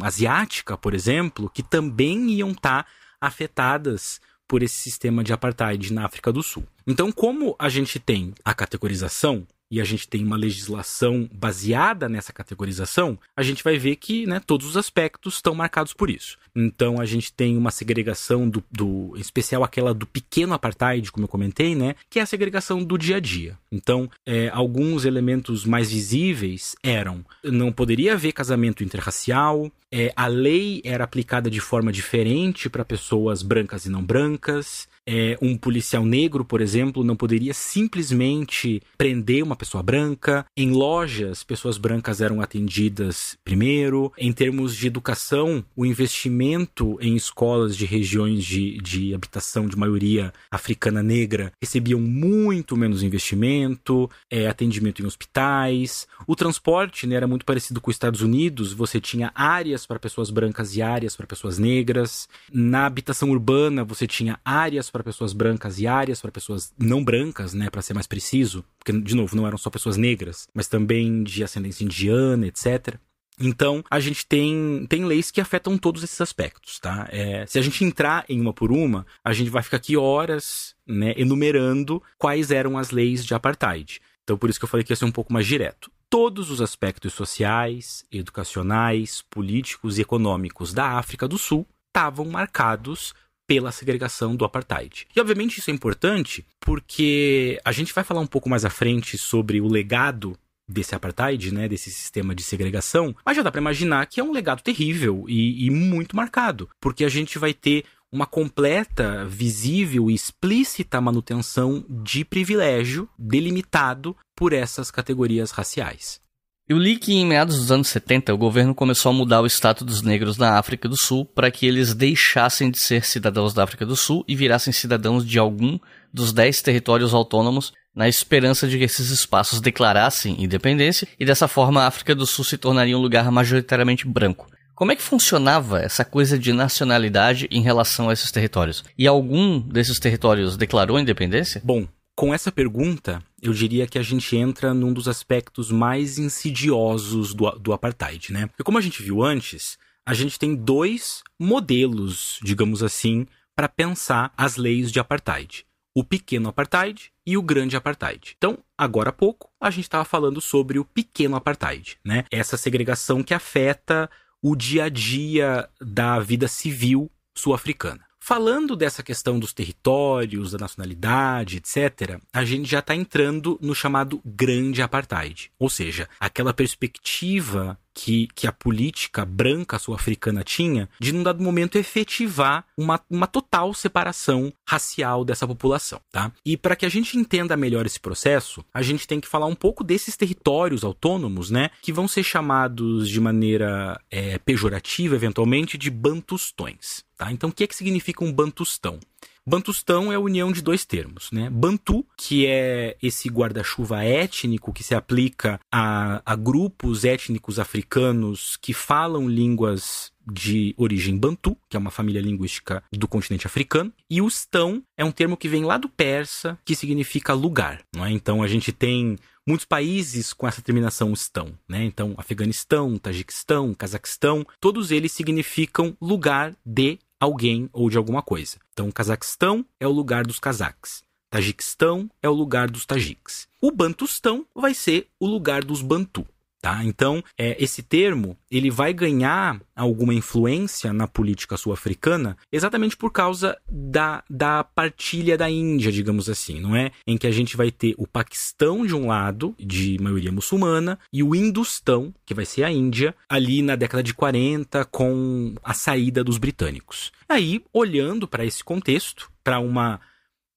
asiática, por exemplo, que também iam estar tá afetadas por esse sistema de apartheid na África do Sul. Então, como a gente tem a categorização e a gente tem uma legislação baseada nessa categorização, a gente vai ver que né, todos os aspectos estão marcados por isso. Então a gente tem uma segregação do, do, em especial aquela do pequeno apartheid, como eu comentei, né, que é a segregação do dia a dia. Então é, alguns elementos mais visíveis eram não poderia haver casamento interracial, é, a lei era aplicada de forma diferente para pessoas brancas e não brancas, é, um policial negro, por exemplo, não poderia simplesmente prender uma pessoa branca. Em lojas, pessoas brancas eram atendidas primeiro. Em termos de educação, o investimento em escolas de regiões de, de habitação de maioria africana negra recebiam muito menos investimento, é, atendimento em hospitais. O transporte né, era muito parecido com os Estados Unidos, você tinha áreas para pessoas brancas e áreas para pessoas negras. Na habitação urbana, você tinha áreas para pessoas brancas e áreas para pessoas não brancas, né, para ser mais preciso, porque de novo não eram só pessoas negras, mas também de ascendência indiana, etc. Então, a gente tem, tem leis que afetam todos esses aspectos, tá? É, se a gente entrar em uma por uma, a gente vai ficar aqui horas, né, enumerando quais eram as leis de apartheid. Então, por isso que eu falei que ia ser um pouco mais direto. Todos os aspectos sociais, educacionais, políticos e econômicos da África do Sul estavam marcados pela segregação do apartheid. E obviamente isso é importante porque a gente vai falar um pouco mais à frente sobre o legado desse apartheid, né, desse sistema de segregação, mas já dá para imaginar que é um legado terrível e, e muito marcado, porque a gente vai ter uma completa, visível e explícita manutenção de privilégio delimitado por essas categorias raciais. Eu li que em meados dos anos 70 o governo começou a mudar o status dos negros na África do Sul para que eles deixassem de ser cidadãos da África do Sul e virassem cidadãos de algum dos dez territórios autônomos, na esperança de que esses espaços declarassem independência e dessa forma a África do Sul se tornaria um lugar majoritariamente branco. Como é que funcionava essa coisa de nacionalidade em relação a esses territórios? E algum desses territórios declarou independência? Bom, com essa pergunta, eu diria que a gente entra num dos aspectos mais insidiosos do, do apartheid, né? Porque como a gente viu antes, a gente tem dois modelos, digamos assim, para pensar as leis de apartheid. O pequeno apartheid e o grande apartheid. Então, agora há pouco, a gente estava falando sobre o pequeno apartheid, né? Essa segregação que afeta o dia a dia da vida civil sul-africana. Falando dessa questão dos territórios, da nacionalidade, etc., a gente já está entrando no chamado grande apartheid, ou seja, aquela perspectiva que, que a política branca sul-africana tinha de, num dado momento, efetivar uma, uma total separação racial dessa população. Tá? E para que a gente entenda melhor esse processo, a gente tem que falar um pouco desses territórios autônomos, né, que vão ser chamados de maneira é, pejorativa, eventualmente, de bantustões. Tá? Então, o que, é que significa um bantustão? Bantustão é a união de dois termos, né? Bantu, que é esse guarda-chuva étnico que se aplica a, a grupos étnicos africanos que falam línguas de origem bantu, que é uma família linguística do continente africano, e o stão é um termo que vem lá do persa, que significa lugar. Não é? Então a gente tem muitos países com essa terminação estão, né? Então, Afeganistão, Tajiquistão, Cazaquistão, todos eles significam lugar de alguém ou de alguma coisa. Então, Cazaquistão é o lugar dos cazaques. Tajiquistão é o lugar dos tajiques. O Bantustão vai ser o lugar dos bantu. Tá? Então, é, esse termo ele vai ganhar alguma influência na política sul-africana exatamente por causa da, da partilha da Índia, digamos assim, não é? Em que a gente vai ter o Paquistão de um lado, de maioria muçulmana, e o Hindustão, que vai ser a Índia, ali na década de 40, com a saída dos britânicos. Aí, olhando para esse contexto, para uma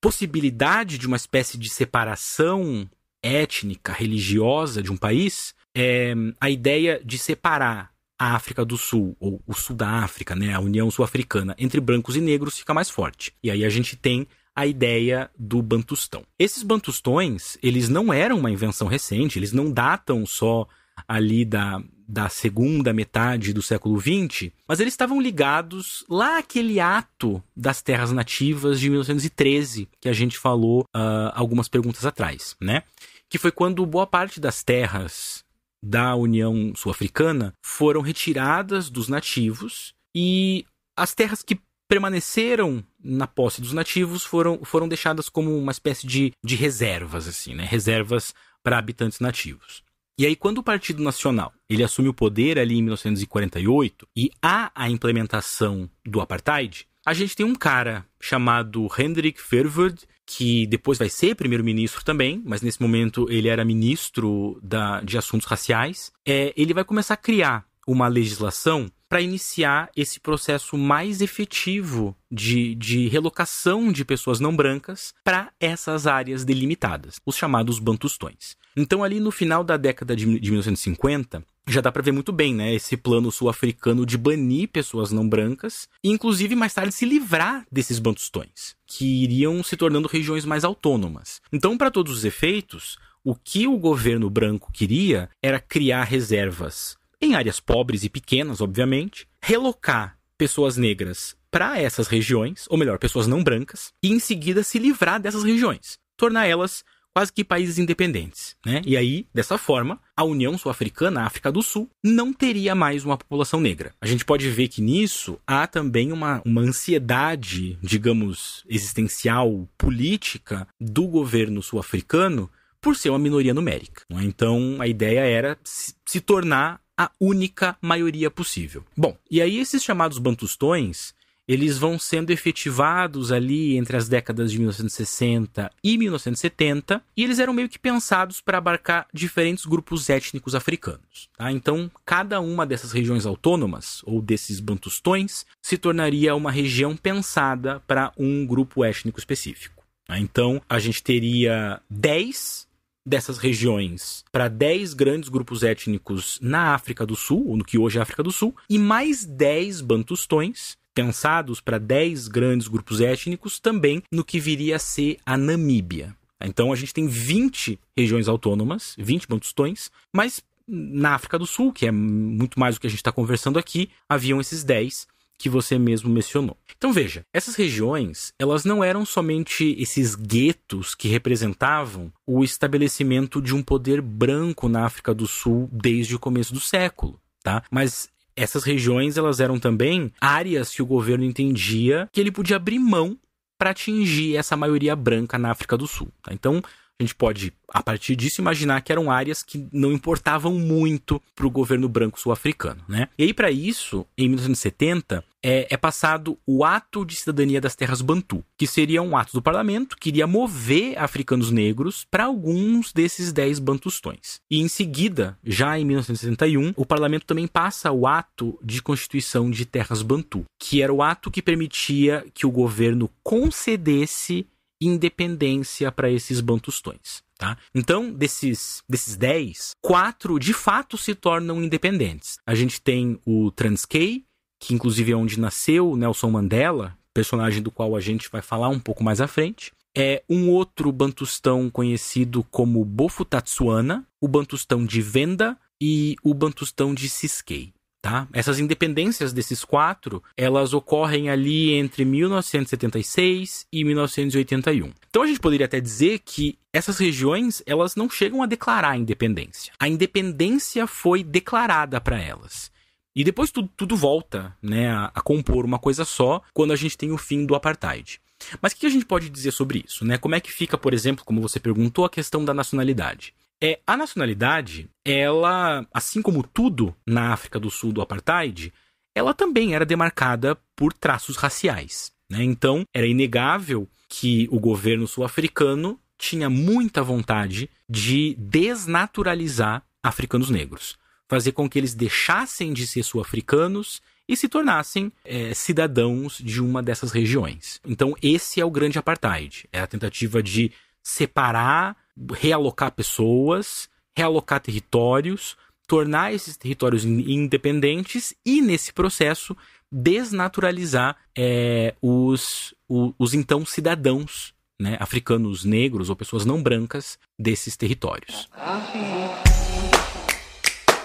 possibilidade de uma espécie de separação étnica, religiosa de um país, é, a ideia de separar a África do Sul, ou o Sul da África, né, a União Sul-Africana, entre brancos e negros fica mais forte. E aí a gente tem a ideia do Bantustão. Esses Bantustões, eles não eram uma invenção recente, eles não datam só ali da, da segunda metade do século XX, mas eles estavam ligados lá àquele ato das terras nativas de 1913, que a gente falou uh, algumas perguntas atrás, né? Que foi quando boa parte das terras da União Sul-Africana foram retiradas dos nativos e as terras que permaneceram na posse dos nativos foram, foram deixadas como uma espécie de, de reservas, assim, né? Reservas para habitantes nativos. E aí, quando o Partido Nacional ele assume o poder ali em 1948 e há a implementação do apartheid, a gente tem um cara chamado Hendrik Verwoerd, que depois vai ser primeiro-ministro também, mas nesse momento ele era ministro da, de assuntos raciais. É, ele vai começar a criar uma legislação para iniciar esse processo mais efetivo de, de relocação de pessoas não brancas para essas áreas delimitadas, os chamados bantustões. Então, ali no final da década de, de 1950, já dá para ver muito bem, né, esse plano sul-africano de banir pessoas não brancas e inclusive mais tarde se livrar desses bantustões, que iriam se tornando regiões mais autônomas. Então, para todos os efeitos, o que o governo branco queria era criar reservas em áreas pobres e pequenas, obviamente, relocar pessoas negras para essas regiões, ou melhor, pessoas não brancas, e em seguida se livrar dessas regiões, torná-las quase que países independentes, né? E aí, dessa forma, a União Sul-Africana, a África do Sul, não teria mais uma população negra. A gente pode ver que nisso há também uma, uma ansiedade, digamos, existencial, política do governo sul-africano por ser uma minoria numérica. É? Então, a ideia era se tornar a única maioria possível. Bom, e aí esses chamados bantustões, eles vão sendo efetivados ali entre as décadas de 1960 e 1970, e eles eram meio que pensados para abarcar diferentes grupos étnicos africanos. Tá? Então, cada uma dessas regiões autônomas, ou desses bantustões, se tornaria uma região pensada para um grupo étnico específico. Tá? Então, a gente teria 10 dessas regiões para 10 grandes grupos étnicos na África do Sul, ou no que hoje é África do Sul, e mais 10 bantustões pensados para 10 grandes grupos étnicos também no que viria a ser a Namíbia. Então a gente tem 20 regiões autônomas, 20 bantustões, mas na África do Sul, que é muito mais o que a gente está conversando aqui, haviam esses 10 que você mesmo mencionou. Então veja, essas regiões, elas não eram somente esses guetos que representavam o estabelecimento de um poder branco na África do Sul desde o começo do século, tá? Mas essas regiões, elas eram também áreas que o governo entendia que ele podia abrir mão para atingir essa maioria branca na África do Sul. Tá? Então, a gente pode, a partir disso, imaginar que eram áreas que não importavam muito para o governo branco sul-africano, né? E aí, para isso, em 1970, é, é, passado o Ato de Cidadania das Terras Bantu, que seria um ato do parlamento que iria mover africanos negros para alguns desses 10 bantustões. E em seguida, já em 1971, o parlamento também passa o Ato de Constituição de Terras Bantu, que era o ato que permitia que o governo concedesse independência para esses bantustões. Tá? Então, desses, desses 10, 4 de fato se tornam independentes. A gente tem o Transkei, que inclusive é onde nasceu Nelson Mandela, personagem do qual a gente vai falar um pouco mais à frente. É um outro bantustão conhecido como Bofutatsuana, Tatsuana, o bantustão de Venda e o bantustão de Siskei. Tá? Essas independências desses quatro, elas ocorrem ali entre 1976 e 1981. Então a gente poderia até dizer que essas regiões, elas não chegam a declarar a independência. A independência foi declarada para elas. E depois tudo, tudo volta né, a, a, compor uma coisa só quando a gente tem o fim do apartheid. Mas o que a gente pode dizer sobre isso? Né? Como é que fica, por exemplo, como você perguntou, a questão da nacionalidade? É, a nacionalidade, ela, assim como tudo na África do Sul do apartheid, ela também era demarcada por traços raciais. Né? Então, era inegável que o governo sul-africano tinha muita vontade de desnaturalizar africanos negros, fazer com que eles deixassem de ser sul-africanos e se tornassem é, cidadãos de uma dessas regiões. Então, esse é o grande apartheid. É a tentativa de separar realocar pessoas, realocar territórios, tornar esses territórios independentes e, nesse processo, desnaturalizar é, os, o, os então cidadãos né, africanos negros ou pessoas não brancas desses territórios. Ah,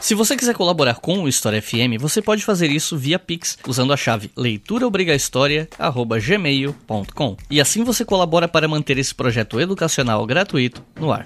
se você quiser colaborar com o História FM, você pode fazer isso via Pix usando a chave leituraobrigahistoria@gmail.com. E assim você colabora para manter esse projeto educacional gratuito no ar.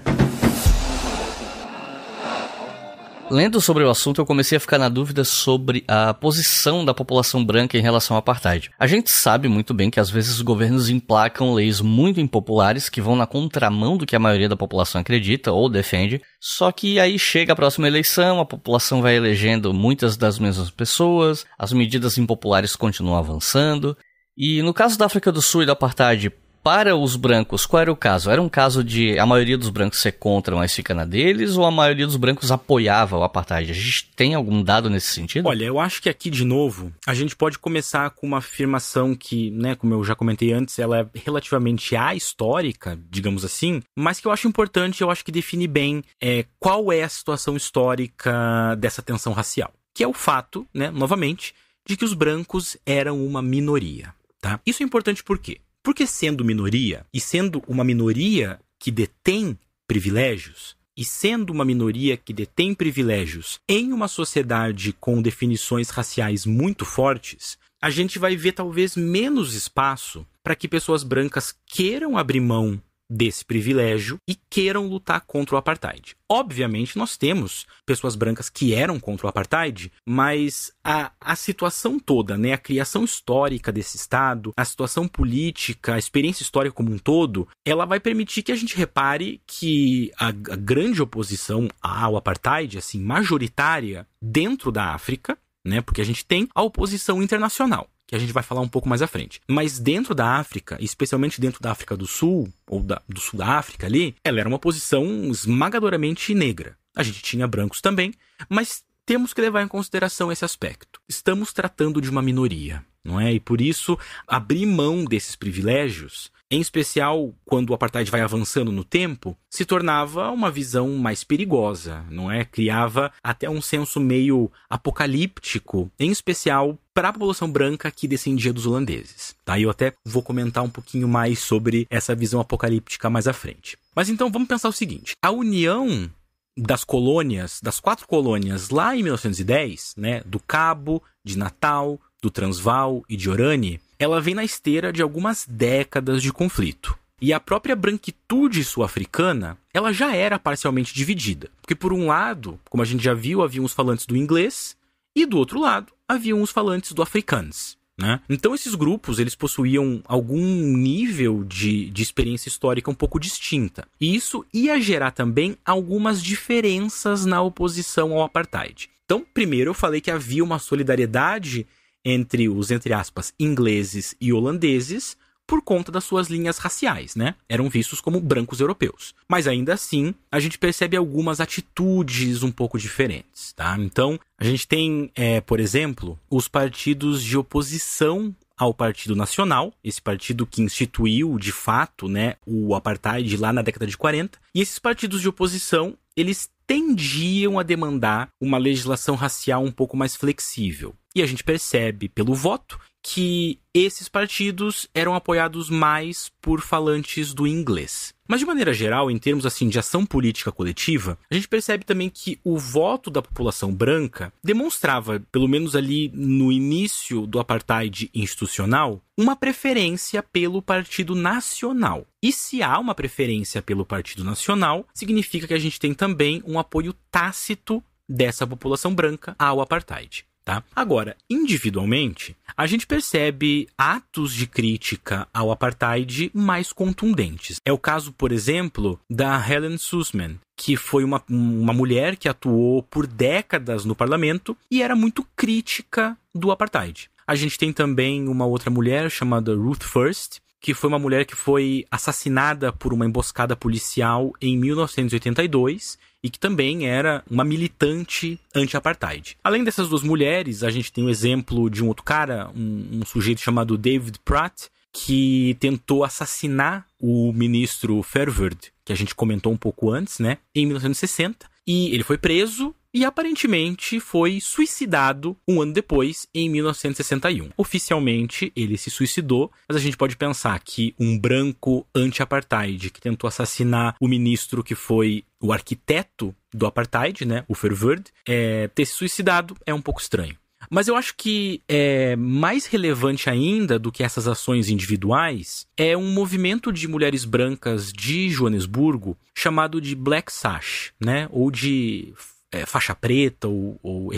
Lendo sobre o assunto, eu comecei a ficar na dúvida sobre a posição da população branca em relação ao apartheid. A gente sabe muito bem que às vezes os governos emplacam leis muito impopulares que vão na contramão do que a maioria da população acredita ou defende, só que aí chega a próxima eleição, a população vai elegendo muitas das mesmas pessoas, as medidas impopulares continuam avançando, e no caso da África do Sul e do apartheid, para os brancos, qual era o caso? Era um caso de a maioria dos brancos ser contra, mas fica na deles, ou a maioria dos brancos apoiava o apartheid? A gente tem algum dado nesse sentido? Olha, eu acho que aqui, de novo, a gente pode começar com uma afirmação que, né, como eu já comentei antes, ela é relativamente ahistórica, digamos assim, mas que eu acho importante, eu acho que define bem é, qual é a situação histórica dessa tensão racial. Que é o fato, né, novamente, de que os brancos eram uma minoria. Tá? Isso é importante por quê? Porque sendo minoria, e sendo uma minoria que detém privilégios, e sendo uma minoria que detém privilégios em uma sociedade com definições raciais muito fortes, a gente vai ver talvez menos espaço para que pessoas brancas queiram abrir mão desse privilégio e queiram lutar contra o apartheid. Obviamente, nós temos pessoas brancas que eram contra o apartheid, mas a, a situação toda, né, a criação histórica desse Estado, a situação política, a experiência histórica como um todo, ela vai permitir que a gente repare que a, a grande oposição ao apartheid, assim, majoritária dentro da África, né, porque a gente tem a oposição internacional que a gente vai falar um pouco mais à frente. Mas dentro da África, especialmente dentro da África do Sul, ou da, do Sul da África ali, ela era uma posição esmagadoramente negra. A gente tinha brancos também, mas temos que levar em consideração esse aspecto. Estamos tratando de uma minoria, não é? E por isso, abrir mão desses privilégios, em especial quando o apartheid vai avançando no tempo, se tornava uma visão mais perigosa, não é? Criava até um senso meio apocalíptico, em especial para a população branca que descendia dos holandeses. Tá? Eu até vou comentar um pouquinho mais sobre essa visão apocalíptica mais à frente. Mas então vamos pensar o seguinte: a união das colônias, das quatro colônias lá em 1910, né, do Cabo, de Natal, do Transvaal e de Orane, ela vem na esteira de algumas décadas de conflito. E a própria branquitude sul-africana, ela já era parcialmente dividida. Porque por um lado, como a gente já viu, havia uns falantes do inglês, e do outro lado, havia uns falantes do afrikaans. Né? Então esses grupos eles possuíam algum nível de, de experiência histórica um pouco distinta. E isso ia gerar também algumas diferenças na oposição ao apartheid. Então, primeiro eu falei que havia uma solidariedade entre os, entre aspas, ingleses e holandeses, por conta das suas linhas raciais, né? Eram vistos como brancos europeus. Mas ainda assim, a gente percebe algumas atitudes um pouco diferentes, tá? Então, a gente tem, é, por exemplo, os partidos de oposição ao Partido Nacional, esse partido que instituiu de fato, né, o apartheid lá na década de 40. E esses partidos de oposição, eles tendiam a demandar uma legislação racial um pouco mais flexível. E a gente percebe pelo voto que esses partidos eram apoiados mais por falantes do inglês. Mas de maneira geral, em termos assim de ação política coletiva, a gente percebe também que o voto da população branca demonstrava, pelo menos ali no início do apartheid institucional, uma preferência pelo Partido Nacional. E se há uma preferência pelo Partido Nacional, significa que a gente tem também um apoio tácito dessa população branca ao apartheid tá? Agora, individualmente, a gente percebe atos de crítica ao apartheid mais contundentes. É o caso, por exemplo, da Helen Suzman, que foi uma, uma mulher que atuou por décadas no parlamento e era muito crítica do apartheid. A gente tem também uma outra mulher chamada Ruth First, que foi uma mulher que foi assassinada por uma emboscada policial em 1982 e que também era uma militante anti-apartheid. Além dessas duas mulheres, a gente tem o exemplo de um outro cara, um, um sujeito chamado David Pratt, que tentou assassinar o ministro Ferverd, que a gente comentou um pouco antes, né, em 1960. E ele foi preso e aparentemente foi suicidado um ano depois, em 1961. Oficialmente, ele se suicidou, mas a gente pode pensar que um branco anti-apartheid que tentou assassinar o ministro que foi o arquiteto do apartheid, né, o Verwoerd, é, ter se suicidado é um pouco estranho. Mas eu acho que é mais relevante ainda do que essas ações individuais é um movimento de mulheres brancas de Joanesburgo chamado de Black Sash, né? Ou de é, faixa preta ou, ou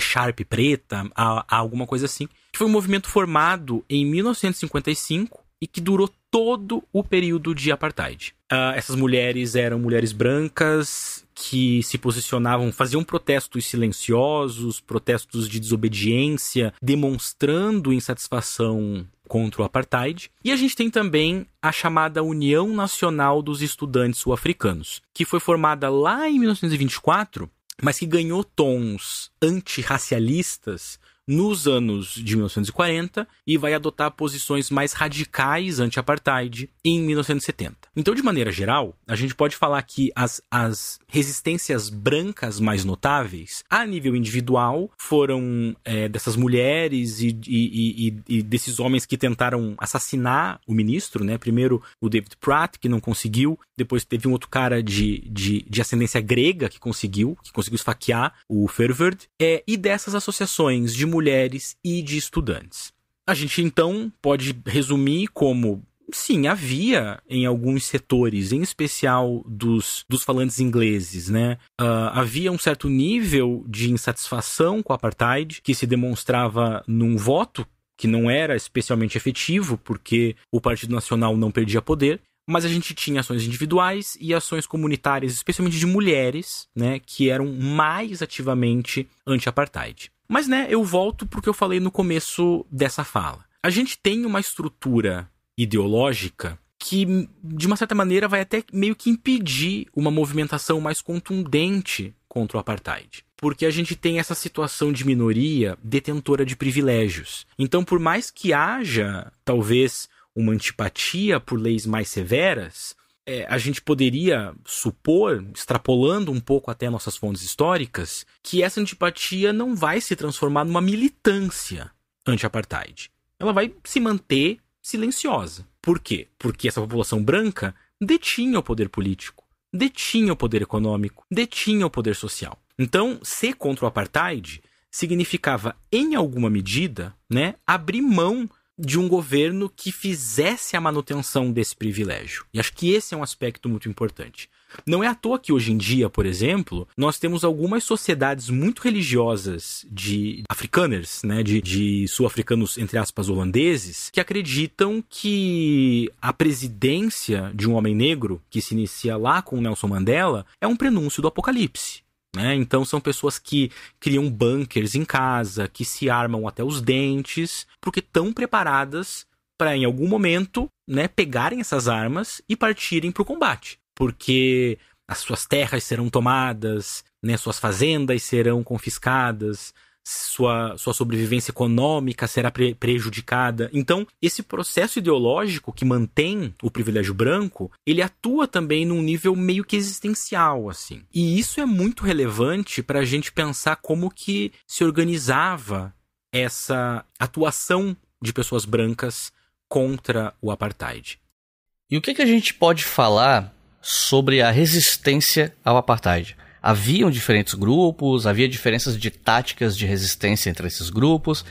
preta, a, a alguma coisa assim. Que foi um movimento formado em 1955 e que durou todo o período de apartheid. Uh, essas mulheres eram mulheres brancas que se posicionavam, faziam protestos silenciosos, protestos de desobediência, demonstrando insatisfação contra o apartheid. E a gente tem também a chamada União Nacional dos Estudantes Sul-Africanos, que foi formada lá em 1924 mas que ganhou tons antirracialistas nos anos de 1940 e vai adotar posições mais radicais anti-apartheid em 1970. Então, de maneira geral, a gente pode falar que as, as resistências brancas mais notáveis, a nível individual, foram é, dessas mulheres e, e, e, e, desses homens que tentaram assassinar o ministro, né? Primeiro o David Pratt, que não conseguiu, depois teve um outro cara de, de, de ascendência grega que conseguiu, que conseguiu esfaquear o Ferverd, é, e dessas associações de mulheres mulheres e de estudantes. A gente então pode resumir como sim, havia em alguns setores, em especial dos, dos falantes ingleses, né? Uh, havia um certo nível de insatisfação com o apartheid que se demonstrava num voto que não era especialmente efetivo, porque o Partido Nacional não perdia poder. Mas a gente tinha ações individuais e ações comunitárias, especialmente de mulheres, né, que eram mais ativamente anti-apartheid. Mas, né, eu volto porque eu falei no começo dessa fala. A gente tem uma estrutura ideológica que, de uma certa maneira, vai até meio que impedir uma movimentação mais contundente contra o apartheid. Porque a gente tem essa situação de minoria detentora de privilégios. Então, por mais que haja, talvez, uma antipatia por leis mais severas, é, a gente poderia supor, extrapolando um pouco até nossas fontes históricas, que essa antipatia não vai se transformar numa militância anti-apartheid. Ela vai se manter silenciosa. Por quê? Porque essa população branca detinha o poder político, detinha o poder econômico, detinha o poder social. Então, ser contra o apartheid significava, em alguma medida, né, abrir mão de um governo que fizesse a manutenção desse privilégio. E acho que esse é um aspecto muito importante. Não é à toa que hoje em dia, por exemplo, nós temos algumas sociedades muito religiosas de africaners, né, de, de sul-africanos, entre aspas, holandeses, que acreditam que a presidência de um homem negro, que se inicia lá com Nelson Mandela, é um prenúncio do apocalipse. Né? Então são pessoas que criam bunkers em casa, que se armam até os dentes, porque estão preparadas para em algum momento, né, pegarem essas armas e partirem para o combate, porque as suas terras serão tomadas, né, suas fazendas serão confiscadas, sua, sua sobrevivência econômica será pre prejudicada. Então, esse processo ideológico que mantém o privilégio branco, ele atua também num nível meio que existencial, assim. E isso é muito relevante para a gente pensar como que se organizava essa atuação de pessoas brancas contra o apartheid. E o que, que a gente pode falar sobre a resistência ao apartheid? haviam diferentes grupos, havia diferenças de táticas de resistência entre esses grupos.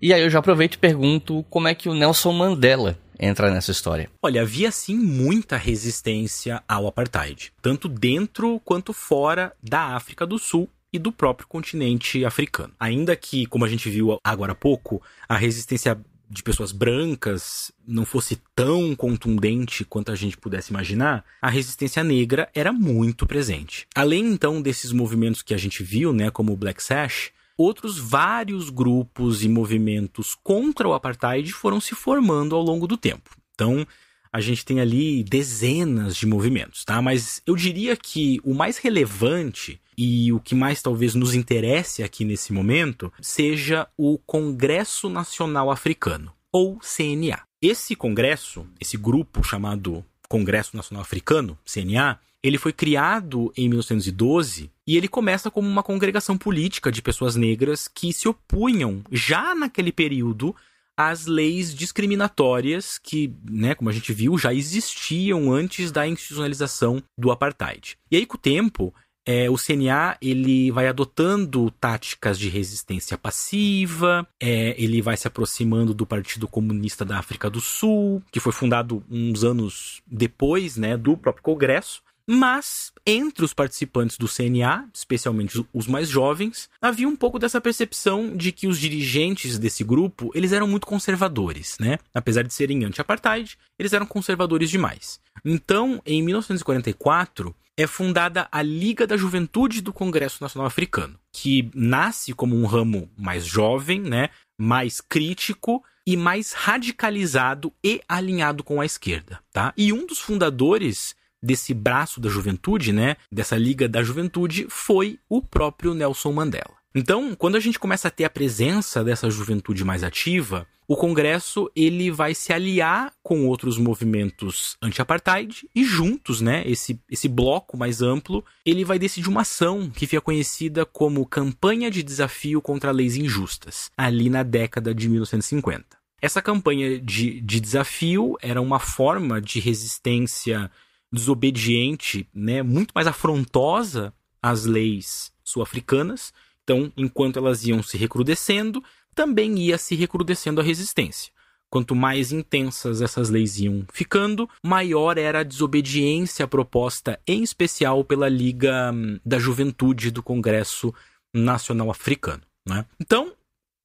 E aí eu já aproveito e pergunto como é que o Nelson Mandela entra nessa história? Olha, havia sim muita resistência ao apartheid, tanto dentro quanto fora da África do Sul e do próprio continente africano. Ainda que, como a gente viu agora há pouco, a resistência de pessoas brancas não fosse tão contundente quanto a gente pudesse imaginar, a resistência negra era muito presente. Além então desses movimentos que a gente viu, né, como o Black Sash, outros vários grupos e movimentos contra o apartheid foram se formando ao longo do tempo. Então, a gente tem ali dezenas de movimentos, tá? Mas eu diria que o mais relevante e o que mais talvez nos interesse aqui nesse momento seja o Congresso Nacional Africano, ou CNA. Esse congresso, esse grupo chamado Congresso Nacional Africano, CNA, ele foi criado em 1912 e ele começa como uma congregação política de pessoas negras que se opunham já naquele período às leis discriminatórias que, né, como a gente viu, já existiam antes da institucionalização do apartheid. E aí com o tempo, é, o CNA ele vai adotando táticas de resistência passiva, é, ele vai se aproximando do Partido Comunista da África do Sul, que foi fundado uns anos depois né, do próprio Congresso. Mas, entre os participantes do CNA, especialmente os mais jovens, havia um pouco dessa percepção de que os dirigentes desse grupo, eles eram muito conservadores, né? Apesar de serem anti-apartheid, eles eram conservadores demais. Então, em 1944, é fundada a Liga da Juventude do Congresso Nacional Africano, que nasce como um ramo mais jovem, né, mais crítico e mais radicalizado e alinhado com a esquerda, tá? E um dos fundadores desse braço da juventude, né, dessa Liga da Juventude, foi o próprio Nelson Mandela. Então, quando a gente começa a ter a presença dessa juventude mais ativa, o Congresso ele vai se aliar com outros movimentos anti-apartheid e juntos, né, esse, esse bloco mais amplo, ele vai decidir uma ação que fica conhecida como Campanha de Desafio contra Leis Injustas, ali na década de 1950. Essa campanha de, de desafio era uma forma de resistência desobediente, né, muito mais afrontosa às leis sul-africanas, então, enquanto elas iam se recrudescendo, também ia se recrudescendo a resistência. Quanto mais intensas essas leis iam ficando, maior era a desobediência proposta, em especial pela Liga hum, da Juventude do Congresso Nacional Africano. Né? Então,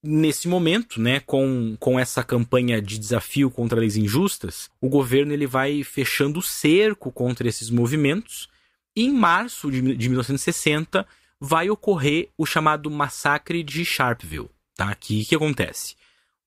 nesse momento, né, com, com essa campanha de desafio contra leis injustas, o governo ele vai fechando o cerco contra esses movimentos. E em março de, de 1960, vai ocorrer o chamado massacre de Sharpeville, tá? Que que acontece?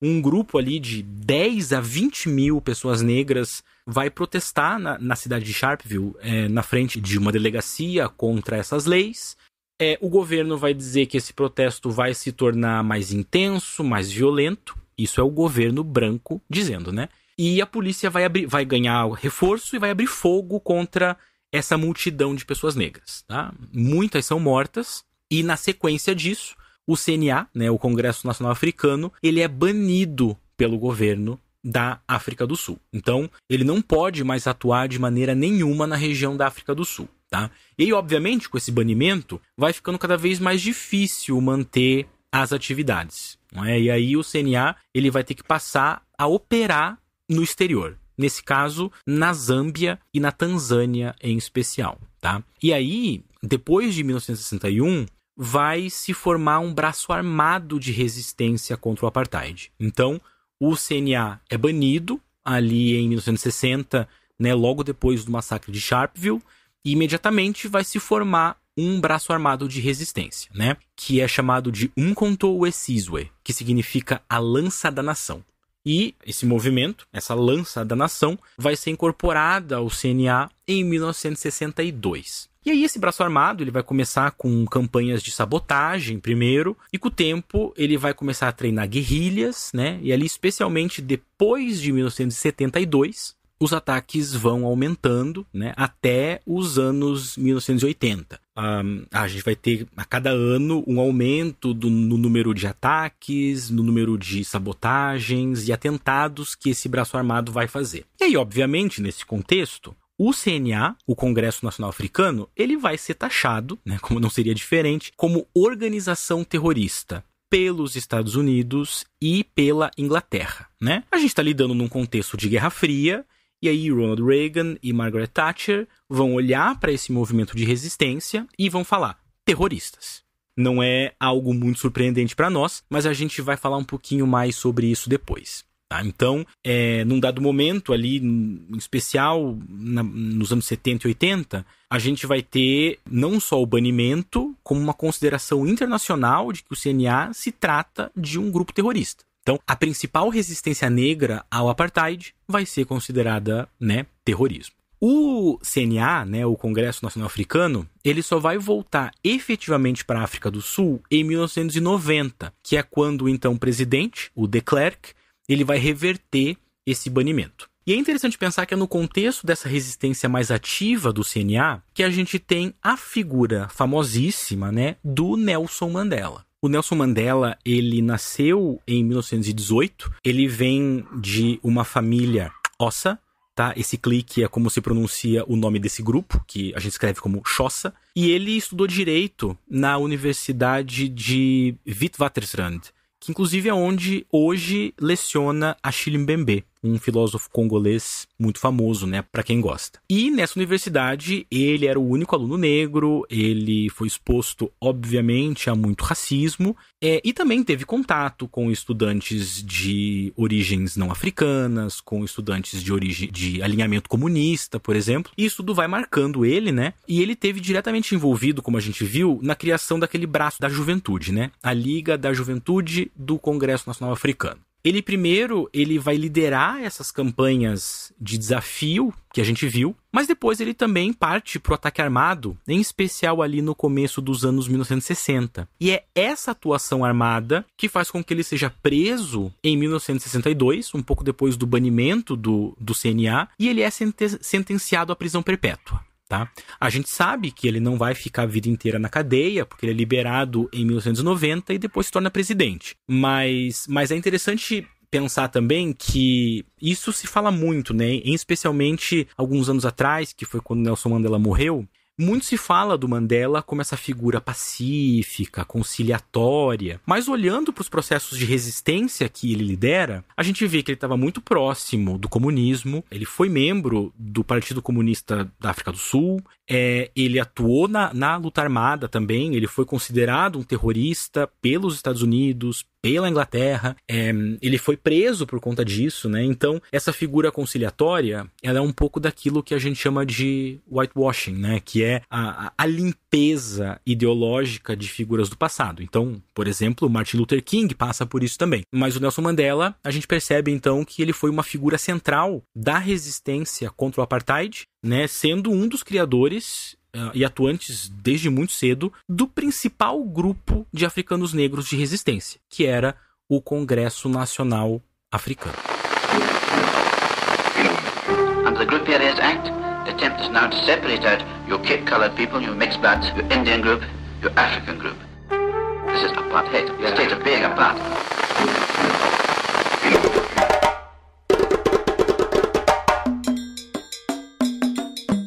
Um grupo ali de 10 a 20 mil pessoas negras vai protestar na, na cidade de Sharpeville, é, na frente de uma delegacia contra essas leis. É, o governo vai dizer que esse protesto vai se tornar mais intenso, mais violento. Isso é o governo branco dizendo, né? E a polícia vai, abrir, vai ganhar reforço e vai abrir fogo contra essa multidão de pessoas negras. Tá? Muitas são mortas, e na sequência disso, o CNA, né, o Congresso Nacional Africano, ele é banido pelo governo da África do Sul. Então, ele não pode mais atuar de maneira nenhuma na região da África do Sul. Tá? E aí, obviamente, com esse banimento, vai ficando cada vez mais difícil manter as atividades. É? E aí o CNA ele vai ter que passar a operar no exterior nesse caso, na Zâmbia e na Tanzânia em especial, tá? E aí, depois de 1961, vai se formar um braço armado de resistência contra o apartheid. Então, o CNA é banido ali em 1960, né, logo depois do massacre de Sharpeville, e imediatamente vai se formar um braço armado de resistência, né, que é chamado de Umkonto Wesizwe, que significa a lança da nação. E esse movimento, essa lança da nação, vai ser incorporada ao CNA em 1962. E aí esse braço armado ele vai começar com campanhas de sabotagem primeiro e com o tempo ele vai começar a treinar guerrilhas, né? E ali especialmente depois de 1972 os ataques vão aumentando né, até os anos 1980. Um, a gente vai ter a cada ano um aumento do, no número de ataques, no número de sabotagens e atentados que esse braço armado vai fazer. E aí, obviamente, nesse contexto, o CNA, o Congresso Nacional Africano, ele vai ser taxado, né, como não seria diferente, como organização terrorista pelos Estados Unidos e pela Inglaterra, né? A gente está lidando num contexto de Guerra Fria e aí Ronald Reagan e Margaret Thatcher vão olhar para esse movimento de resistência e vão falar: terroristas. Não é algo muito surpreendente para nós, mas a gente vai falar um pouquinho mais sobre isso depois. Tá? Então, é, num dado momento ali, em especial na, nos anos 70 e 80, a gente vai ter não só o banimento, como uma consideração internacional de que o CNA se trata de um grupo terrorista. Então, a principal resistência negra ao apartheid vai ser considerada, né, terrorismo. O CNA, né, o Congresso Nacional Africano, ele só vai voltar efetivamente para a África do Sul em 1990, que é quando então, o então presidente, o de Klerk, ele vai reverter esse banimento. E é interessante pensar que é no contexto dessa resistência mais ativa do CNA que a gente tem a figura famosíssima, né, do Nelson Mandela. O Nelson Mandela, ele nasceu em 1918. Ele vem de uma família Ossa, tá? Esse clique é como se pronuncia o nome desse grupo, que a gente escreve como Xhosa. E ele estudou direito na Universidade de Witwatersrand, que inclusive é onde hoje leciona a Mbembe um filósofo congolês muito famoso, né, para quem gosta. E nessa universidade, ele era o único aluno negro, ele foi exposto, obviamente, a muito racismo, é, e também teve contato com estudantes de origens não africanas, com estudantes de origem de alinhamento comunista, por exemplo. Isso tudo vai marcando ele, né? E ele teve diretamente envolvido, como a gente viu, na criação daquele braço da juventude, né? A Liga da Juventude do Congresso Nacional Africano. Ele primeiro, ele vai liderar essas campanhas de desafio que a gente viu, mas depois ele também parte para o ataque armado, em especial ali no começo dos anos 1960. E é essa atuação armada que faz com que ele seja preso em 1962, um pouco depois do banimento do, do CNA, e ele é sentenciado à prisão perpétua. Tá? A gente sabe que ele não vai ficar a vida inteira na cadeia, porque ele é liberado em 1990 e depois se torna presidente. Mas, mas é interessante pensar também que isso se fala muito, né? especialmente alguns anos atrás, que foi quando Nelson Mandela morreu, muito se fala do Mandela como essa figura pacífica, conciliatória, mas olhando para os processos de resistência que ele lidera, a gente vê que ele estava muito próximo do comunismo, ele foi membro do Partido Comunista da África do Sul, é, ele atuou na, na luta armada também, ele foi considerado um terrorista pelos Estados Unidos, pela Inglaterra, é, ele foi preso por conta disso, né? Então, essa figura conciliatória, ela é um pouco daquilo que a gente chama de whitewashing, né? Que é a, a limpeza ideológica de figuras do passado. Então, por exemplo, Martin Luther King passa por isso também. Mas o Nelson Mandela, a gente percebe então que ele foi uma figura central da resistência contra o apartheid né, sendo um dos criadores uh, e atuantes desde muito cedo do principal grupo de africanos negros de resistência, que era o Congresso Nacional Africano. Under the Group Areas Act, the attempt is now to separate out your Cape Coloured people, your mixed bloods, your Indian group, your African group. This is apartheid, the state of being apart.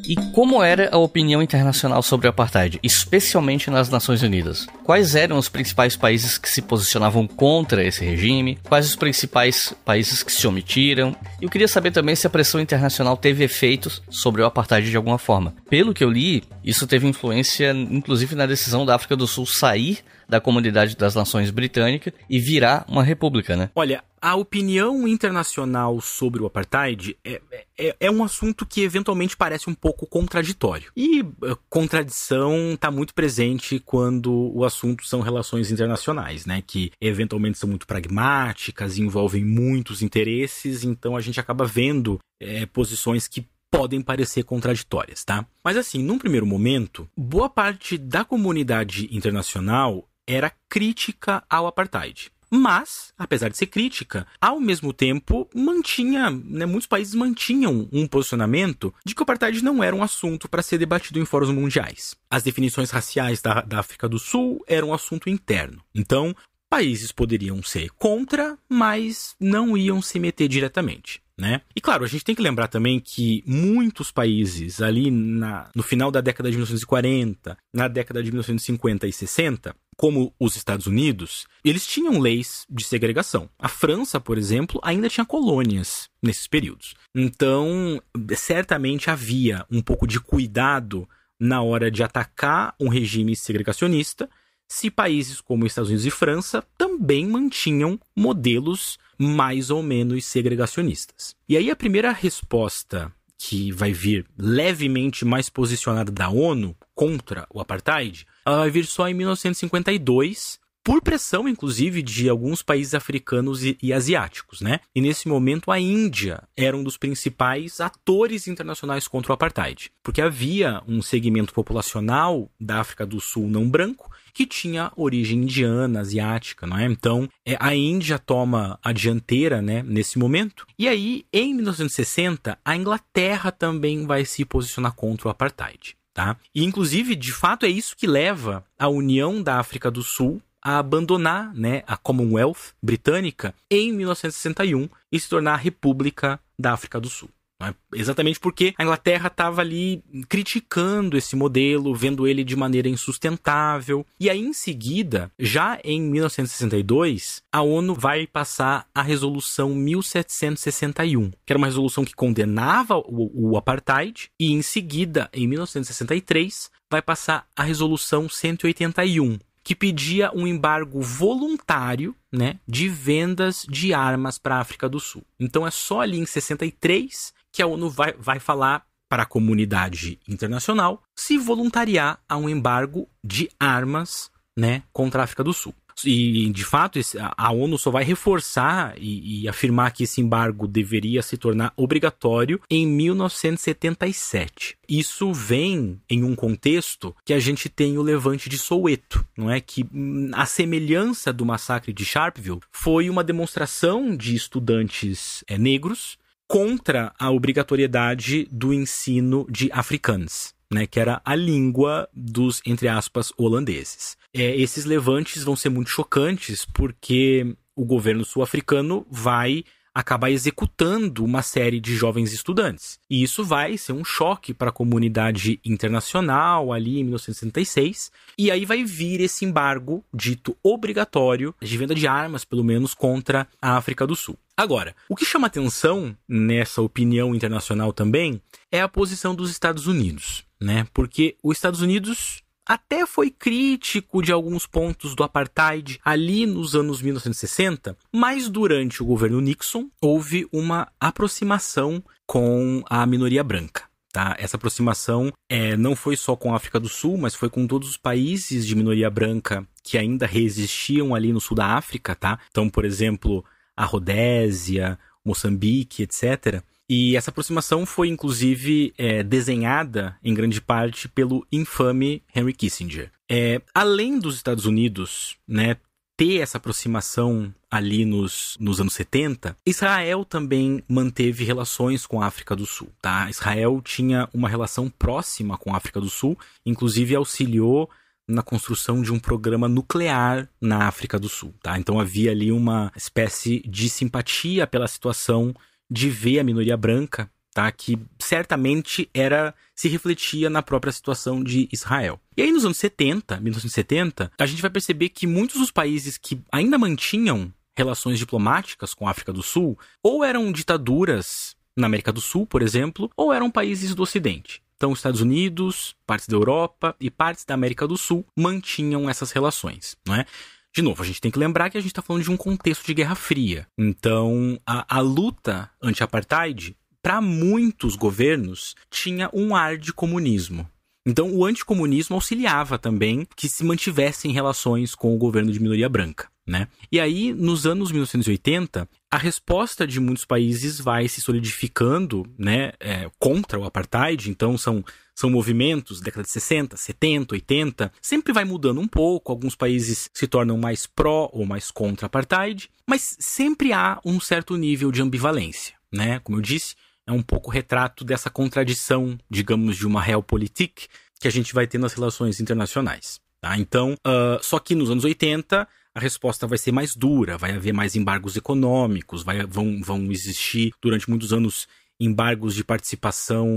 E como era a opinião internacional sobre o apartheid, especialmente nas Nações Unidas? Quais eram os principais países que se posicionavam contra esse regime? Quais os principais países que se omitiram? Eu queria saber também se a pressão internacional teve efeitos sobre o apartheid de alguma forma. Pelo que eu li, isso teve influência inclusive na decisão da África do Sul sair da comunidade das nações britânica e virar uma república, né? Olha, a opinião internacional sobre o apartheid é, é, é, um assunto que eventualmente parece um pouco contraditório. E eh, contradição está muito presente quando o assunto são relações internacionais, né? Que eventualmente são muito pragmáticas, envolvem muitos interesses, então a gente acaba vendo é, posições que podem parecer contraditórias, tá? Mas assim, num primeiro momento, boa parte da comunidade internacional era crítica ao apartheid. Mas, apesar de ser crítica, ao mesmo tempo mantinha, né, muitos países mantinham um posicionamento de que o apartheid não era um assunto para ser debatido em fóruns mundiais. As definições raciais da, da África do Sul eram um assunto interno. Então, países poderiam ser contra, mas não iam se meter diretamente. Né? E claro, a gente tem que lembrar também que muitos países ali na, no final da década de 1940, na década de 1950 e 60, como os Estados Unidos, eles tinham leis de segregação. A França, por exemplo, ainda tinha colônias nesses períodos. Então, certamente havia um pouco de cuidado na hora de atacar um regime segregacionista, se países como Estados Unidos e França também mantinham modelos mais ou menos segregacionistas. E aí a primeira resposta que vai vir levemente mais posicionada da ONU contra o apartheid ela vai vir só em 1952 por pressão, inclusive, de alguns países africanos e, e, asiáticos, né? E nesse momento a Índia era um dos principais atores internacionais contra o apartheid, porque havia um segmento populacional da África do Sul não branco que tinha origem indiana, asiática, não é? Então é, a Índia toma a dianteira, né? Nesse momento. E aí, em 1960, a Inglaterra também vai se posicionar contra o apartheid tá? E inclusive, de fato, é isso que leva a União da África do Sul a abandonar, né, a Commonwealth britânica em 1961 e se tornar a República da África do Sul. Né? Exatamente porque a Inglaterra estava ali criticando esse modelo, vendo ele de maneira insustentável. E aí, em seguida, já em 1962, a ONU vai passar a resolução 1761, que era uma resolução que condenava o, o apartheid, e em seguida, em 1963, vai passar a resolução 181, que pedia um embargo voluntário né, de vendas de armas para a África do Sul. Então é só ali em 63 que a ONU vai, vai falar para a comunidade internacional se voluntariar a um embargo de armas né, contra a África do Sul. E, de fato, a ONU só vai reforçar e, e, afirmar que esse embargo deveria se tornar obrigatório em 1977. Isso vem em um contexto que a gente tem o levante de Soweto, não é? Que hum, a semelhança do massacre de Sharpeville foi uma demonstração de estudantes é, negros contra a obrigatoriedade do ensino de africanos. Né, que era a língua dos, entre aspas, holandeses. É, esses levantes vão ser muito chocantes porque o governo sul-africano vai acabar executando uma série de jovens estudantes. E isso vai ser um choque para a comunidade internacional ali em 1966. E aí vai vir esse embargo dito obrigatório de venda de armas, pelo menos, contra a África do Sul. Agora, o que chama atenção nessa opinião internacional também é a posição dos Estados Unidos, né? Porque os Estados Unidos até foi crítico de alguns pontos do apartheid ali nos anos 1960, mas durante o governo Nixon houve uma aproximação com a minoria branca. Tá? Essa aproximação é, não foi só com a África do Sul, mas foi com todos os países de minoria branca que ainda resistiam ali no sul da África, tá? Então, por exemplo, a Rodésia, Moçambique, etc. E essa aproximação foi, inclusive, é, desenhada, em grande parte, pelo infame Henry Kissinger. É, além dos Estados Unidos né, ter essa aproximação ali nos, nos anos 70, Israel também manteve relações com a África do Sul. Tá? Israel tinha uma relação próxima com a África do Sul, inclusive auxiliou na construção de um programa nuclear na África do Sul, tá? Então havia ali uma espécie de simpatia pela situação de ver a minoria branca, tá? Que certamente era se refletia na própria situação de Israel. E aí nos anos 70, 1970, a gente vai perceber que muitos dos países que ainda mantinham relações diplomáticas com a África do Sul ou eram ditaduras na América do Sul, por exemplo, ou eram países do Ocidente. Então, Estados Unidos, partes da Europa e partes da América do Sul mantinham essas relações, não é? De novo, a gente tem que lembrar que a gente está falando de um contexto de Guerra Fria. Então, a, a luta anti-apartheid, para muitos governos, tinha um ar de comunismo. Então, o anticomunismo auxiliava também que se mantivessem relações com o governo de minoria branca. Né? E aí, nos anos 1980, a resposta de muitos países vai se solidificando né, é, contra o apartheid. Então, são são movimentos, década de 60, 70, 80, sempre vai mudando um pouco, alguns países se tornam mais pró ou mais contra apartheid, mas sempre há um certo nível de ambivalência, né? Como eu disse, é um pouco retrato dessa contradição, digamos, de uma realpolitik que a gente vai ter nas relações internacionais. Tá? Então, uh, só que nos anos 80, a resposta vai ser mais dura, vai haver mais embargos econômicos, vai, vão, vão existir durante muitos anos embargos de participação